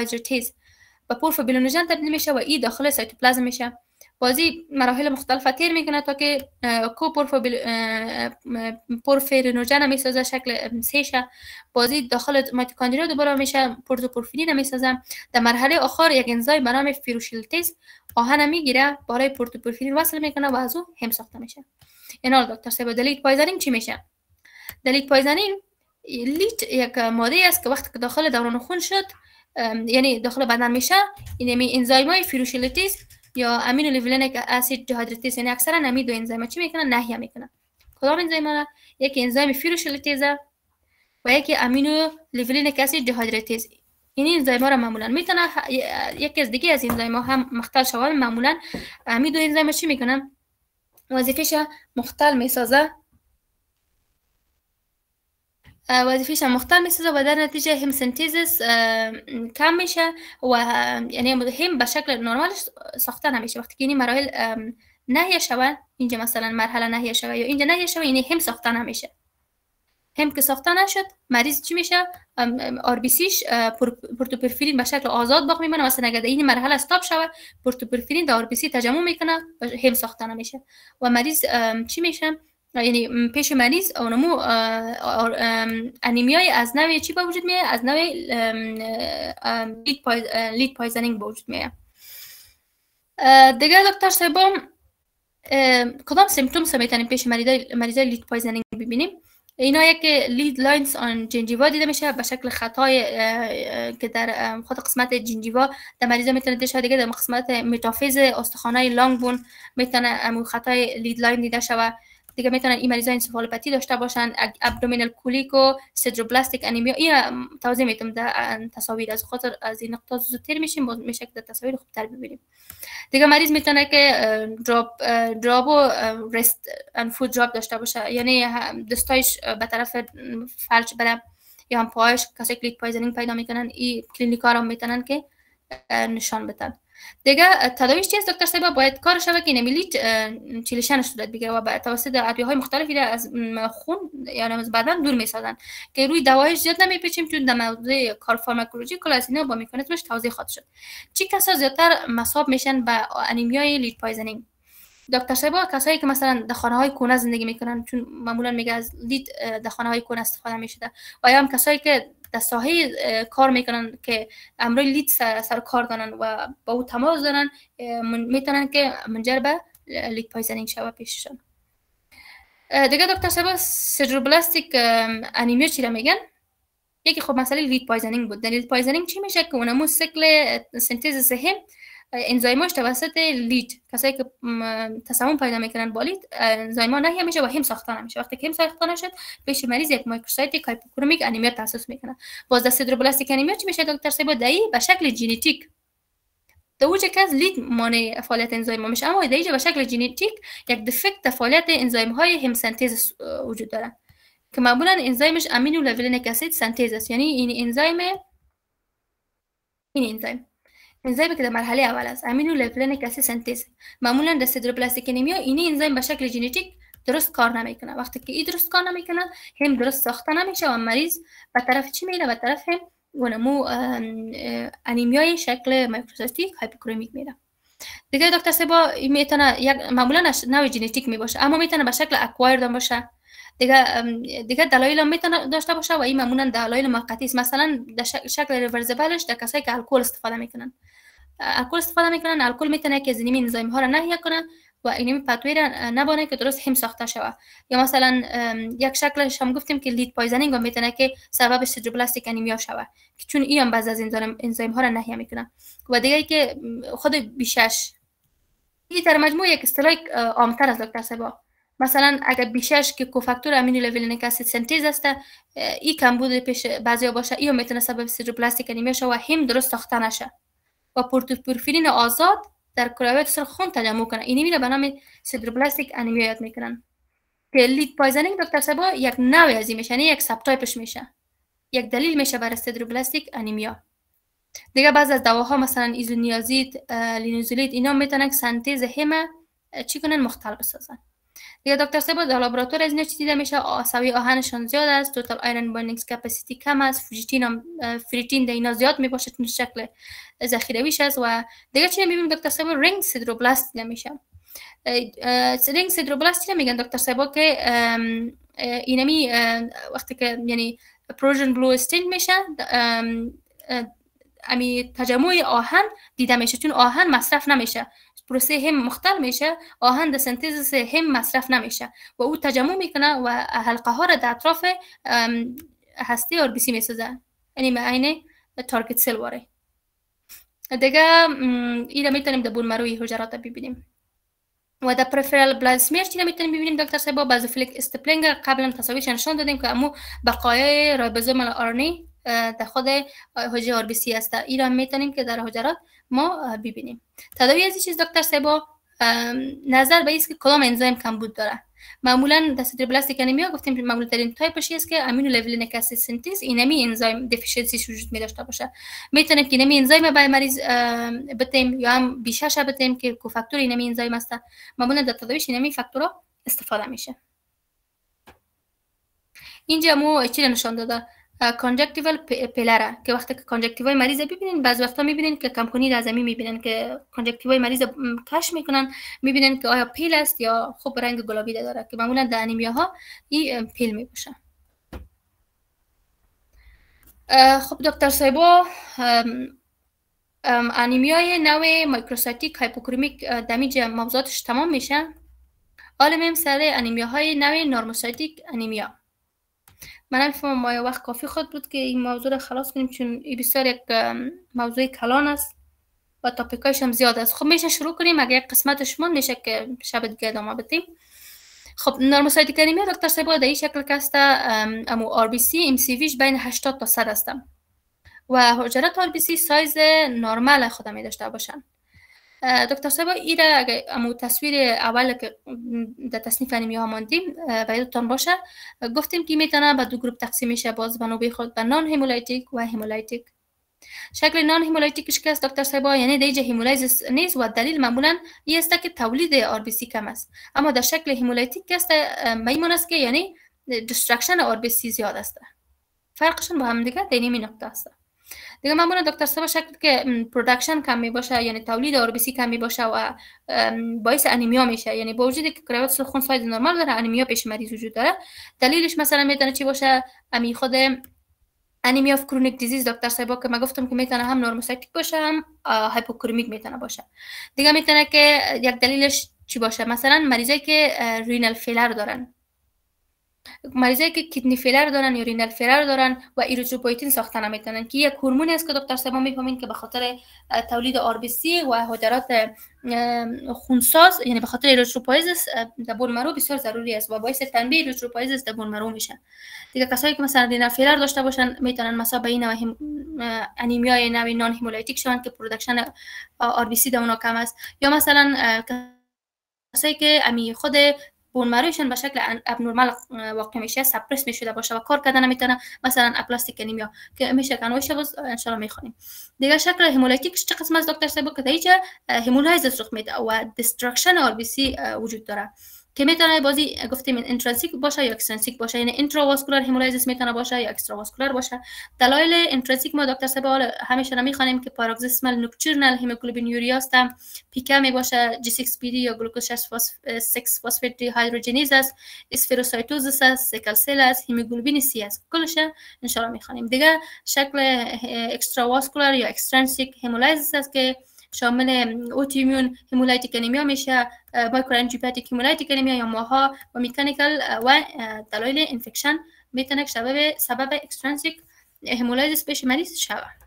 به پورفوبیلونوژن تبدیل میشه و ای داخل سایتوپلازم میشه بازی مراحل مختلفه تیر میکنه تا که کو پورفیرینوجن میسازه شکل سیشه بازی داخل مایتوکاندریا دوباره میشه پورتوپورفیرین میسازه در مرحله آخر یک انزای بنام فیروشیلتیز آهن میگیره برای پورتوپورفیرین وصل میکنه و از او هم ساخته میشه اینال دکتر سیبا دلیت پایزنین چی میشه دلیت پایزنین، لیت یک ماده است که وقتی که داخل دوران خون شد یعنی داخل بدن میشه این یعنی انزایمای فیروشیلتیز یا امینو لیولینیک اسید دهیدراتیز یعنی اکثرا دو انزایما چی میکنن نهیه میکنن کدام انزیم را یک انزایم فیروشلیتیزه و یکی امینو لیولینیک اسید دهیدراتیز این انزایما را معمولا میتونه یکی از دیگه از انزایما هم مختل شوال معمولا امیدو انزیم چی میکنن وظیفش مختل میسازه وظیفیش المختار و در نتیجه هیم سنتیزس کم میشه و یعنی هیم به شکل نرمالش ساخته نمیشه وقتی که این یعنی مراحل نهیه شود اینجا مثلا مرحله نهیه شوه یا اینجا نهیه شوه یعنی هم ساخته نمیشه هم که ساخته نشد مریض چی میشه آربیسیش پروتوپرفرین به شکل آزاد باقی میمونه مثلا اگر این مرحله استاپ شوه پروتوپرفرین در آربیسی تجمع میکنه هم ساخته و مریض چی میشه یعنی پیش مریض اونمو انیمیای از نوی چی با وجود میه از نوی لید, پایزنینگ با وجود میه. دیگر دکتر صاحبام کدام سیمپتوم ها میتونیم پیش مریضای لید پایزنینگ ببینیم اینا یک لید لاینز آن جنجیوا دیده میشه به شکل خطای که در خود قسمت جنجیوا در مریض میتونه دیده دیگه در قسمت متافیز استخوانای لانگ بون میتونه امو خطای لید لاین دیده شود دیگه میتونن این مریضا انسفالوپاتی داشته باشن ابدومینال کولیکو، و سیدروبلاستیک انیمیا این توضیح میتونم در تصاویر از خاطر از این نقطه زودتر میشیم باز میشه که در تصاویر خوبتر ببینیم دیگه مریض میتونه که دراپ و رست ان فود دراپ داشته باشه یعنی دستایش به طرف فلج بره یا هم پایش کسی کلیک پایزنینگ پیدا میکنن این کلینیکا رو میتونن که نشان بدن دیگه تداویش چیست دکتر سیبا باید کار که نمیلی چلیشن صورت بگیره و توسط ادویه های مختلفی از خون یعنی از بدن دور میسازن که روی دوایش زیاد نمیپیچیم چون در موضوع کار فارمکولوژی کل از با میکانیزمش توضیح خواد شد چی کسا زیادتر مصاب میشن به انیمیای لیت پایزنینگ دکتر سیبا کسایی که مثلا در خانه های کونه زندگی میکنن چون معمولا میگه از لید در های کونه استفاده میشده و یا هم کسایی که در ساحه کار میکنن که امروی لید سر, کار دارن و با او تماس دارن میتونن که منجر به لید پایزنینگ شود پیششان دیگه دکتر سبا سیدروبلاستیک انیمیو چی را میگن یکی خب مسئله لید پایزنینگ بود در لید پایزنینگ چی میشه که اونمو سکل سنتیز سهم انزایماش توسط لیت کسایی که تسمم پیدا میکنن با لیت انزایما نه میشه و هم ساختن میشه وقتی که هم ساختن شد پیش مریض یک مایکروسایت هایپوکرومیک انیمیا تاسیس میکنه باز دست سیدروبلاستیک انیمیا چی میشه دکتر سیبا دایی به شکل ژنتیک دو که از لیت مانع فعالیت انزایما میشه اما در به شکل ژنتیک یک دفکت فعالیت انزایم های هم سنتز وجود داره که معمولا انزایمش امینو لولینیک اسید سنتز است یعنی این انزایم این انزایم انزيم كده مرحلية ولز امينو ليفلينيك سنتيز معمولا دستروبلاستيكينيميا اینی انزیم انزیم شکل ژنتیک درست کار نمیکنه وقتی که این درست کار نمیکنه هم درست ساخته نمیشه و مریض به طرف چی میره به طرف هم گونمو انیمیای شکل مایکروسیستیک هایپوکرومیک میره دیگه دکتر سبا میتونه یک معمولا نوع ژنتیک میباشه اما میتونه به شکل اکوایرد باشه دیگه دیگه دلایل هم میتونه داشته باشه و این معمولا دلایل موقتی است مثلا در شکل ریورسیبلش در کسایی که الکل استفاده میکنن الکل استفاده میکنن الکل میتونه که زنیم نظام ها را نهی کنه و این پتویر نبانه که درست هم ساخته شوه یا مثلا یک شکلش هم گفتیم که لید پایزنینگ و میتونه که سبب سیدروبلاستیک انیمیا شوه که چون این هم بعض از انزایم ها را میکنن و دیگه که خود بیشش این در مجموعه یک استلایک عامتر از دکتر سبا مثلا اگر بیشش که کوفاکتور امینو لولینیک اسید سنتز است این کمبود پیش بعضیا باشه اینو میتونه سبب سیروپلاستیک انیمیا شه و هم درست ساخته نشه و پروتوپورفیرین آزاد در کرویات سر خون تجمع کنه اینی به نام سیروپلاستیک انیمیا یاد میکنن که لید پایزنینگ دکتر سبا یک نوع از میشه یعنی یک سب تایپش میشه یک دلیل میشه برای سیروپلاستیک انیمیا دیگه بعض از دواها مثلا ایزونیازید لینوزولید اینا میتونن سنتز هم چی مختل بسازن دیگه دکتر سبا در لابراتور از چی دیده میشه سوی آهنشان زیاد است توتال آیرن باینینگ کپسیتی کم است فریتین هم فریتین در اینا زیاد میباشه چون شکل ذخیرویش است و دیگه چی میبینیم دکتر سبا رنگ سیدروبلاست دیده میشه سیدرو سیدروبلاست چی میگن دکتر سبا که اینمی وقتی که یعنی پروژن بلو استین میشه امی تجمع آهن دیده میشه چون آهن مصرف نمیشه پروسه هم مختل میشه آهن در هم مصرف نمیشه و او تجمع میکنه و حلقه ها را در اطراف هستی آر بی سی میسازه یعنی معین تارگت سل واره دیگه ایره میتونیم در بولمروی حجرات ببینیم و در پرفرال سمیر چی میتونیم ببینیم دکتر صاحب با فلیک استپلینگ قبلا تصاویش نشان دادیم که امو بقایای رایبوزوم آرنی در خود حجره آر بی سی است ایران میتونیم که در حجرات ما ببینیم تداوی از این چیز دکتر سبا نظر به است که کدام انزایم کمبود داره معمولا که نمیا گفتیم معمول ترین تایپش است که امینو لول نکاس سنتز اینمی انزیم دفیشنسی وجود می داشته باشه میتونیم که اینمی انزیم به مریض بتیم یا هم بیشش بتیم که کوفاکتور اینمی انزیم است معمولا در تداویش اینمی فاکتور استفاده میشه اینجا مو چی نشان داده کانجکتیوال پلره که وقتی که کانجکتیوای مریض ببینین بعض وقتا میبینین که کمکنی در زمین میبینن که کانجکتیوای مریض کش میکنن میبینن که آیا پیل است یا خب رنگ گلابی داره که معمولا در ها این پیل میباشه خب دکتر سایبا انیمیای نو مایکروسایتیک هایپوکرومیک دمیج موضوعاتش تمام میشه آلمیم سر سر های نو نارموسایتیک انیمیا من فهمم مایه وقت کافی خود بود که این موضوع را خلاص کنیم چون این بسیار یک موضوع کلان است و تاپیکایش هم زیاد است خب میشه شروع کنیم اگه یک قسمتش مون میشه که شب دیگه ادامه بتیم خب نرم کریمی دکتر در این شکل که است امو آر بی سی ام سی ویش بین 80 تا 100 هستم و حجرت آر بی سی سایز نرمال خودمی داشته باشن دکتر سبا ایره امو تصویر اول که در تصنیف انیمی ها ماندیم و یادتان باشه گفتیم که میتونه به دو گروپ تقسیم میشه باز نوبه خود به نان هیمولایتیک و هیمولایتیک شکل نان هیمولایتیکش که است دکتر سبا یعنی دیج هیمولایز نیست و دلیل معمولا این است که تولید آر بی سی کم است اما در شکل هیمولایتیک که است میمون است که یعنی دسترکشن آر بی سی زیاد است فرقشون با هم دیگه دینی نقطه است دیگه معمولا دکتر سبا شکل که پروداکشن کم می باشه یعنی تولید آربیسی کم می باشه و باعث انیمیا میشه یعنی با وجود که کراوات خون ساید نرمال داره انیمیا پیش مریض وجود داره دلیلش مثلا میتونه چی باشه امی خود انیمیا اف کرونیک دیزیز دکتر سبا که ما گفتم که میتونه هم نورموسایتیک باشه هم هایپوکرمیک میتونه باشه دیگه میتونه که یک دلیلش چی باشه مثلا مریضایی که رینال فیلر دارن مریضایی که کیدنی فیلر دارن یا رینال فیلر دارن و ایروتروپویتین ساخته نمیتونن که یک هورمون است که دکتر سبا میفهمین که به خاطر تولید سی و حجرات خونساز یعنی به خاطر ایروتروپویز در بون مرو بسیار ضروری است و باعث تنبیه ایروتروپایز در بون مرو میشن دیگه کسایی که مثلا رینال فیلر داشته باشن میتونن مثلا به این هم... انیمیای نوع نان هیمولیتیک شون که پرودکشن سی در کم است یا مثلا کسایی که امی خود بونمرویشان به شکل نورمال واقع میشه سپرس میشده باشه و کار کرده نمیتونه مثلا اپلاستیک انیمیا که میشه کنوش باز ان میخونیم دیگه شکل همولاتیکش چه قسم از دکتر سبک که دیگه همولایز رخ میده و دسترکشن آر بی سی وجود داره که میتونه بازی گفتیم این انترنسیک باشه یا اکسترنسیک باشه یعنی انتراواسکولار همولیزیس میتونه باشه یا اکستراواسکولار باشه دلایل انترنسیک ما دکتر سبال همیشه نمی که پاراگزیسمال نوکچورنال هموگلوبین هم پیکا می باشه g 6 دی یا گلوکوز 6 فسفات دی هایدروجنیز است اسفروسایتوزیس است سیکل سل است هموگلوبین سی است کلش ان شاء الله میخوانیم دیگه شکل اکستراواسکولار یا اکسترنسیک همولیزیس است که شامل اوتیمیون هیمولایتی کنیمیا میشه مایکرو انجیوپاتیک همولایتیک یا ماها و میکانیکل و دلایل انفکشن میتونه سبب سبب اکسترنسیک همولایزیس پیش مریض شود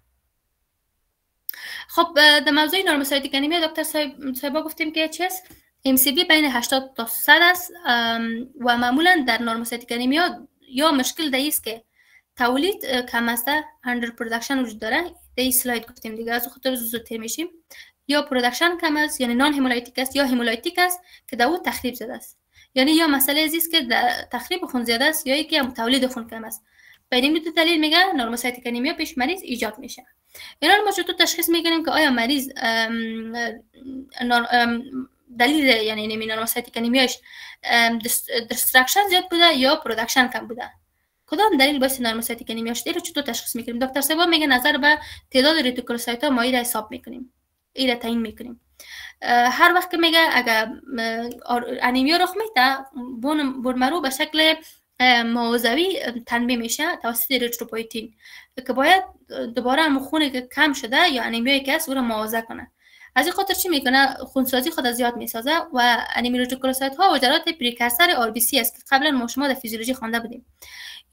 خب در موضوع نورموسایتیک کنیمیا دکتر صاحبا گفتیم که چیست MCV بین 80 تا 100 است و معمولا در نارموسایتی کنیمیا یا مشکل دایست که تولید کم است اندر پروداکشن وجود داره در این سلاید گفتیم دیگه از خاطر زودتر میشیم یا پروداکشن کم است یعنی نان هیمولایتیک است یا هیمولایتیک است که دو تخریب زده است یعنی یا مسئله است که تخریب خون زیاد است یا اینکه تولید خون کم است بعد این دو دلیل میگه نورموسایتیک انیمیا پیش مریض ایجاد میشه اینا ما چطور تشخیص میگیریم که آیا مریض دلیل یعنی نمی نورموسایتیک انیمیاش دسترکشن زیاد بوده یا پروداکشن کم بوده کدام دلیل باعث نرموسایتیک انیمیا شده رو چطور تشخیص میکنیم دکتر سبا میگه نظر به تعداد ریتیکولوسایت ها ما را حساب میکنیم ای تعیین میکنیم هر وقت که میگه اگر انیمیا رخ میده بون برمرو به شکل موضوعی تنبیه میشه توسط ریتروپویتین که باید دوباره هم خون کم شده یا انیمیا که هست او را کنه از این خاطر چی میکنه خونسازی خود از یاد میسازه و انیمیروجیکلوسایت ها و جرات پریکرسر آر بی سی است که قبلا ما شما در فیزیولوژی خوانده بودیم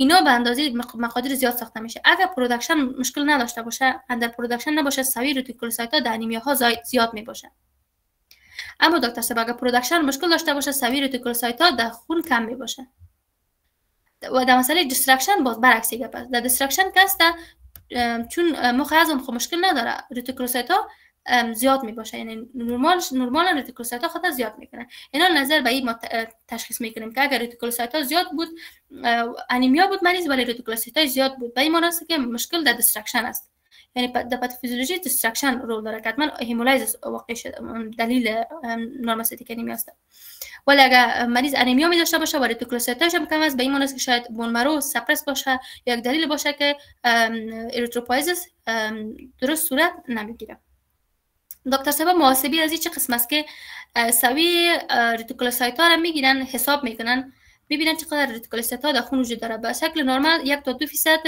اینا به اندازه مقادیر زیاد ساخته میشه اگر پروداکشن مشکل نداشته باشه اندر پروداکشن نباشه سوی سایت ها در انیمیا ها زیاد میباشه اما دکتر سبا اگر پروداکشن مشکل داشته باشه سوی سایت ها در خون کم میباشه و در مسئله باز برعکس گپ است در دیسترکشن چون مخ خو خب مشکل نداره سایت ها زیاد می باشه یعنی نرمال نرمال رتیکولوسایت ها خود زیاد میکنن اینا نظر به این ما تشخیص میکنیم که اگر رتیکولوسایت ها زیاد بود انیمیا بود مریض ولی رتیکولوسایت ها زیاد بود به این است که مشکل در دیستراکشن است یعنی در فیزیولوژی دیستراکشن رول داره که من هیمولایز واقع شده دلیل نورماستیک انیمیا است ولی اگر مریض انیمیا می داشته باشه و رتیکولوسایتاش هم کم است به این است که شاید بون مرو سپرس باشه یک دلیل باشه که درست صورت نمیگیره دکتر صاحب محاسبی از چه قسم است که سوی ریتیکولوسایت ها را میگیرن حساب میکنن میبینن چقدر ریتیکولوسایت ها در خون وجود داره به شکل نرمال یک تا دو فیصد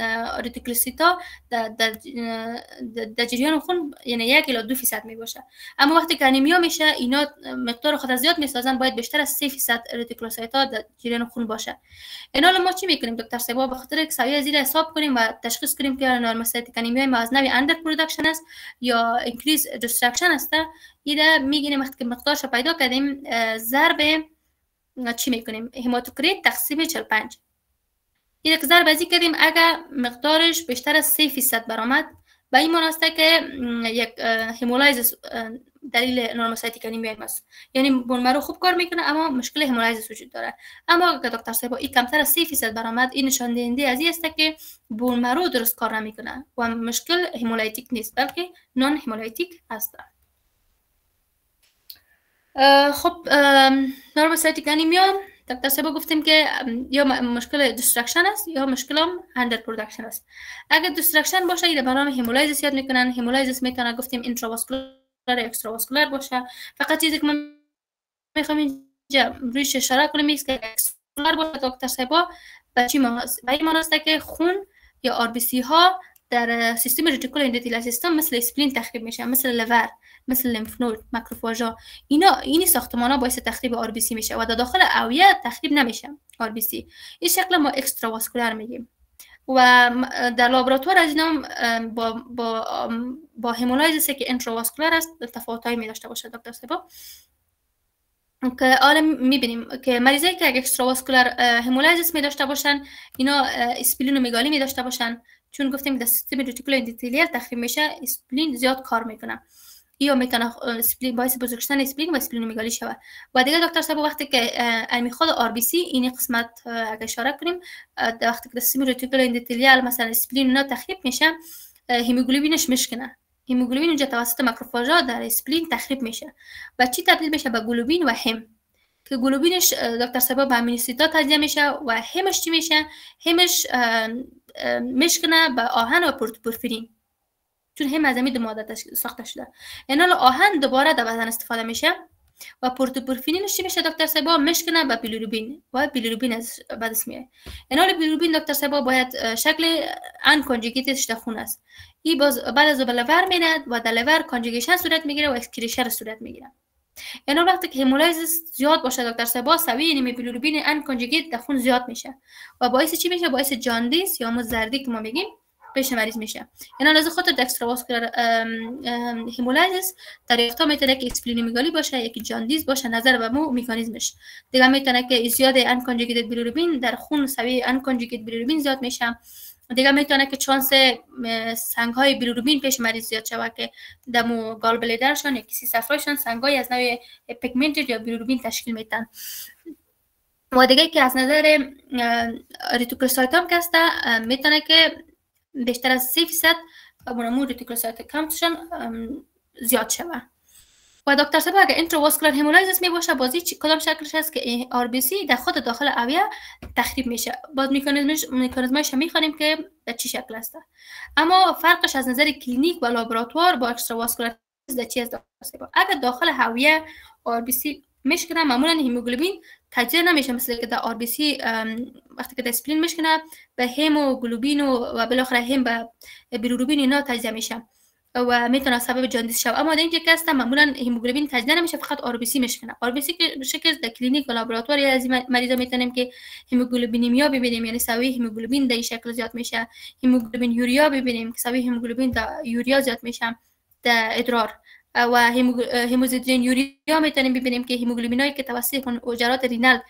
آریتوکلوسیتا در, در, جریان خون یعنی یک الی دو فیصد می باشه اما وقتی که انیمیا میشه اینا مقدار خود از زیاد میسازن باید بیشتر از 3 فیصد آریتوکلوسیتا در جریان خون باشه اینا ما چی میکنیم دکتر سبا به خاطر سویه زیر حساب کنیم و تشخیص کنیم که نورموسایتیک انیمیا ما از نوی اندر پروداکشن است یا انکریز دیستراکشن است ایده میگیریم وقتی که مقدارش پیدا کردیم ضرب چی میکنیم هماتوکریت تقسیم 45 یک ضرب ازی کردیم اگر مقدارش بیشتر از 3 فیصد برآمد به این مناسته که یک همولایز دلیل کنیم بیایم است یعنی بولمرو خوب کار میکنه اما مشکل هیمولایز وجود داره اما اگر دکتر سیبا این کمتر از 3 فیصد برآمد این نشان دهنده از این است که بولمرو درست کار نمیکنه و مشکل همولایتیک نیست بلکه نان همولایتیک است خب نورموسایتیکنی میام دکتر سبا گفتیم که یا مشکل دسترکشن است یا مشکل هم اندر پرودکشن است اگر دسترکشن باشه ایده برنامه هیمولایزس یاد میکنن هیمولایزس میتونه گفتیم یا اکستراواسکولار باشه فقط چیزی که من میخوام اینجا رویش اشاره کنم است که اکستراواسکولار باشه دکتر سبا به چی این است که خون یا آر ها در سیستم ریتیکول اندوتیلا سیستم مثل اسپلین تخریب میشه مثل لور مثل لیمف نود ماکروفاژا اینا این ساختمان ها باعث تخریب آر میشه و داخل اویه تخریب نمیشه آر این شکل ما اکسترا واسکولار میگیم و در لابراتوار از اینام با با با همولایزیسی که واسکولار است تفاوتایی می داشته باشه دکتر سبا که حالا میبینیم که مریضایی که اگه اکستراواسکولار می داشته باشن اینا میگالی می داشته باشن چون گفتیم در سیستم ریتیکولار اندوتلیال تخریب میشه اسپلین زیاد کار میکنه io میتونه باعث بزرگشتن اسپلین و میگالی شود و دیگه دکتر صاحب وقتی که امی خود سی این قسمت اگه اشاره کنیم وقتی که دستیم رتیکول اندوتلیال مثلا اسپلین نه تخریب میشه هیموگلوبینش مشکنه هیموگلوبین اونجا توسط ماکروفاژا در اسپلین تخریب میشه و چی تبدیل میشه به گلوبین و هم که گلوبینش دکتر صاحب به امینوسیتا تجزیه میشه و همش چی میشه همش مشکنه با آهن و پورفیرین چون هم از دو ماده ساخته شده انال آهن دوباره در بدن استفاده میشه و پورتوپورفینین چی میشه دکتر سبا مشکنه به بیلیروبین و بیلیروبین از بدس میه انال بیلیروبین دکتر سبا باید شکل ان شده خون است ای باز بعد از بلور میند و در لور کانجوگیشن صورت میگیره و اکسکریشن صورت میگیره یعنی وقتی که همولیز زیاد باشه دکتر سبا سوی یعنی بیلیروبین ان کانجوگیت در خون زیاد میشه و باعث چی میشه باعث جاندیس یا مو زردی که ما میگیم پیش مریض میشه این لازم خود دکستروواسکولار هیمولایزیس تا میتونه که میگالی باشه یکی جاندیز باشه نظر به مو میکانیزمش دیگه میتونه که زیاد انکانجوگیتد بیلیروبین در خون سوی انکانجوگیت بیلیروبین زیاد میشه دیگه میتونه که چانس سنگ های بیلیروبین پیش مریض زیاد شوه که دمو گال بلیدرشان یا کسی سفرایشان سنگ های از نوع پگمنتد یا بیلیروبین تشکیل میتن و دیگه که از نظر ریتوکرسایت هم کسته میتونه که بیشتر از 3 فیصد مونومور ریتیکولوسایت کمپشن زیاد شوه و دکتر سبا اگر واسکلر هیمولایزس می باشه بازی کدام شکلش هست که آر بی سی در خود داخل اویه تخریب میشه باز مکانیزمش می میخوانیم که در چی شکل است اما فرقش از نظر کلینیک و لابراتوار با اکستراواسکولار در چی است اگر داخل هویه آر بی سی میشکنه معمولا هموگلوبین تجزیه نمیشه مثل که در آر بی سی وقتی که دسپلین میشکنه به هم و گلوبین و, بالاخره هم به بیروروبین اینا تجزیه میشه و میتونه سبب جاندیس شود اما در اینجا که هستم معمولا هموگلوبین تجزیه نمیشه فقط آر بی سی میشکنه آر بی سی که شکل در کلینیک و لابراتوار از مریضا میتونیم که هموگلوبینمیا ببینیم یعنی سوی هموگلوبین در شکل زیاد میشه هموگلوبین یوریا ببینیم که سوی هموگلوبین در یوریا زیاد میشه در ادرار و هیموزیدرین یوریا میتونیم ببینیم که هیموگلوبین هایی که توسط اوجرات رینال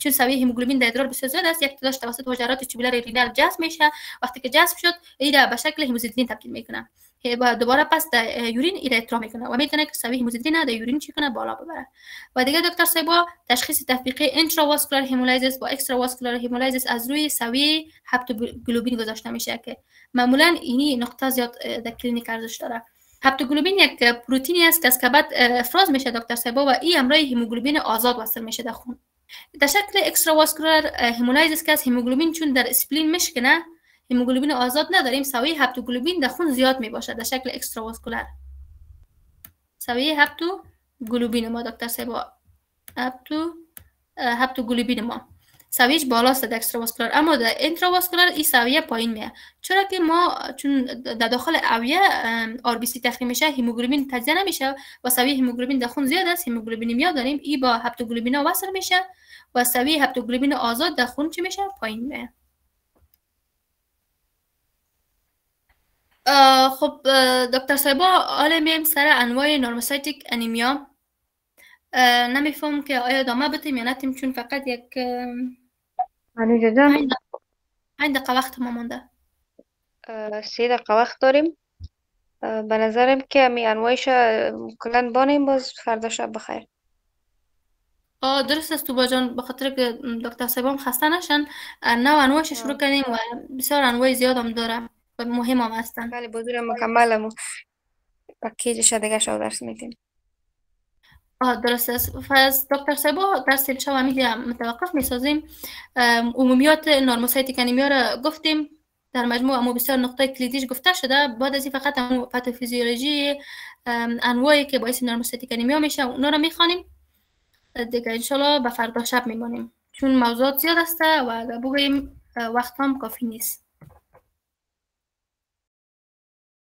چون سویه هموگلوبین در ادرار بسیار زیاد است یک تلاش توسط حجرات توبولار رینال جذب میشه وقتی که جذب شد ایده به شکل هموزیدین تبدیل میکنه و دوباره پس در یورین ایره اترا میکنه و میتونه که سویه هموزیتلین در یورین چی کنه بالا ببره و دیگه دکتر سیبا تشخیص تفریقی انتراواسکولار همولیزیس با اکستراواسکولار همولیزیس از روی سویه هپتوگلوبین گذاشته میشه که معمولا اینی نقطه زیاد در کلینیک ارزش داره هپتوگلوبین یک پروتینی است که از کبد افراز میشه دکتر سیبا و این امرای هموگلوبین آزاد وصل میشه در خون در شکل اکستراواسکولار همولایزیس که از هموگلوبین چون در اسپلین مشکنه هموگلوبین آزاد نداریم سویه هپتوگلوبین در خون زیاد می باشد در شکل اکستراواسکولار سویه هپتوگلوبین ما دکتر سیبا هپتوگلوبین ما سویج بالاست در اکستراواسکولار اما در اینتراواسکولار این سویه پایین میه چرا که ما چون در داخل اویه آر بی سی میشه هیموگلوبین تجزیه نمیشه و سویه هیموگلوبین در خون زیاد است میاد داریم ای با هپتوگلوبین وصل میشه و سویه هپتوگلوبین آزاد در خون چی میشه پایین میه خب دکتر صاحبا حالا میم سر انواع نورموسایتیک انیمیا نمیفهم که آیا ادامه بتیم یا نتیم چون فقط یک معنی پنج دقیقه وقت ما مونده سی دقیقه داریم به نظرم که می انوایشا کلن بانیم باز فردا شب بخیر آه درست است تو جان بخاطر که دکتر صاحبان خسته نشن نو انوایش شروع کنیم و بسیار انوای زیاد هم داره مهم هم هستن بله بزرگ مکمل هم پکیجش دیگه شو درس میتیم درست است فاز دکتر سبا در سلچه و میدیا متوقف میسازیم عمومیات نارموسایتیکنیمیا را گفتیم در مجموع اما بسیار نقطه کلیدیش گفته شده بعد از این فقط امو فیزیولوژی انواعی که باعث ها میشه اونا را میخوانیم دیگه انشالله به فردا شب میمانیم چون موضوعات زیاد است و اگر بگوییم وقت هم کافی نیست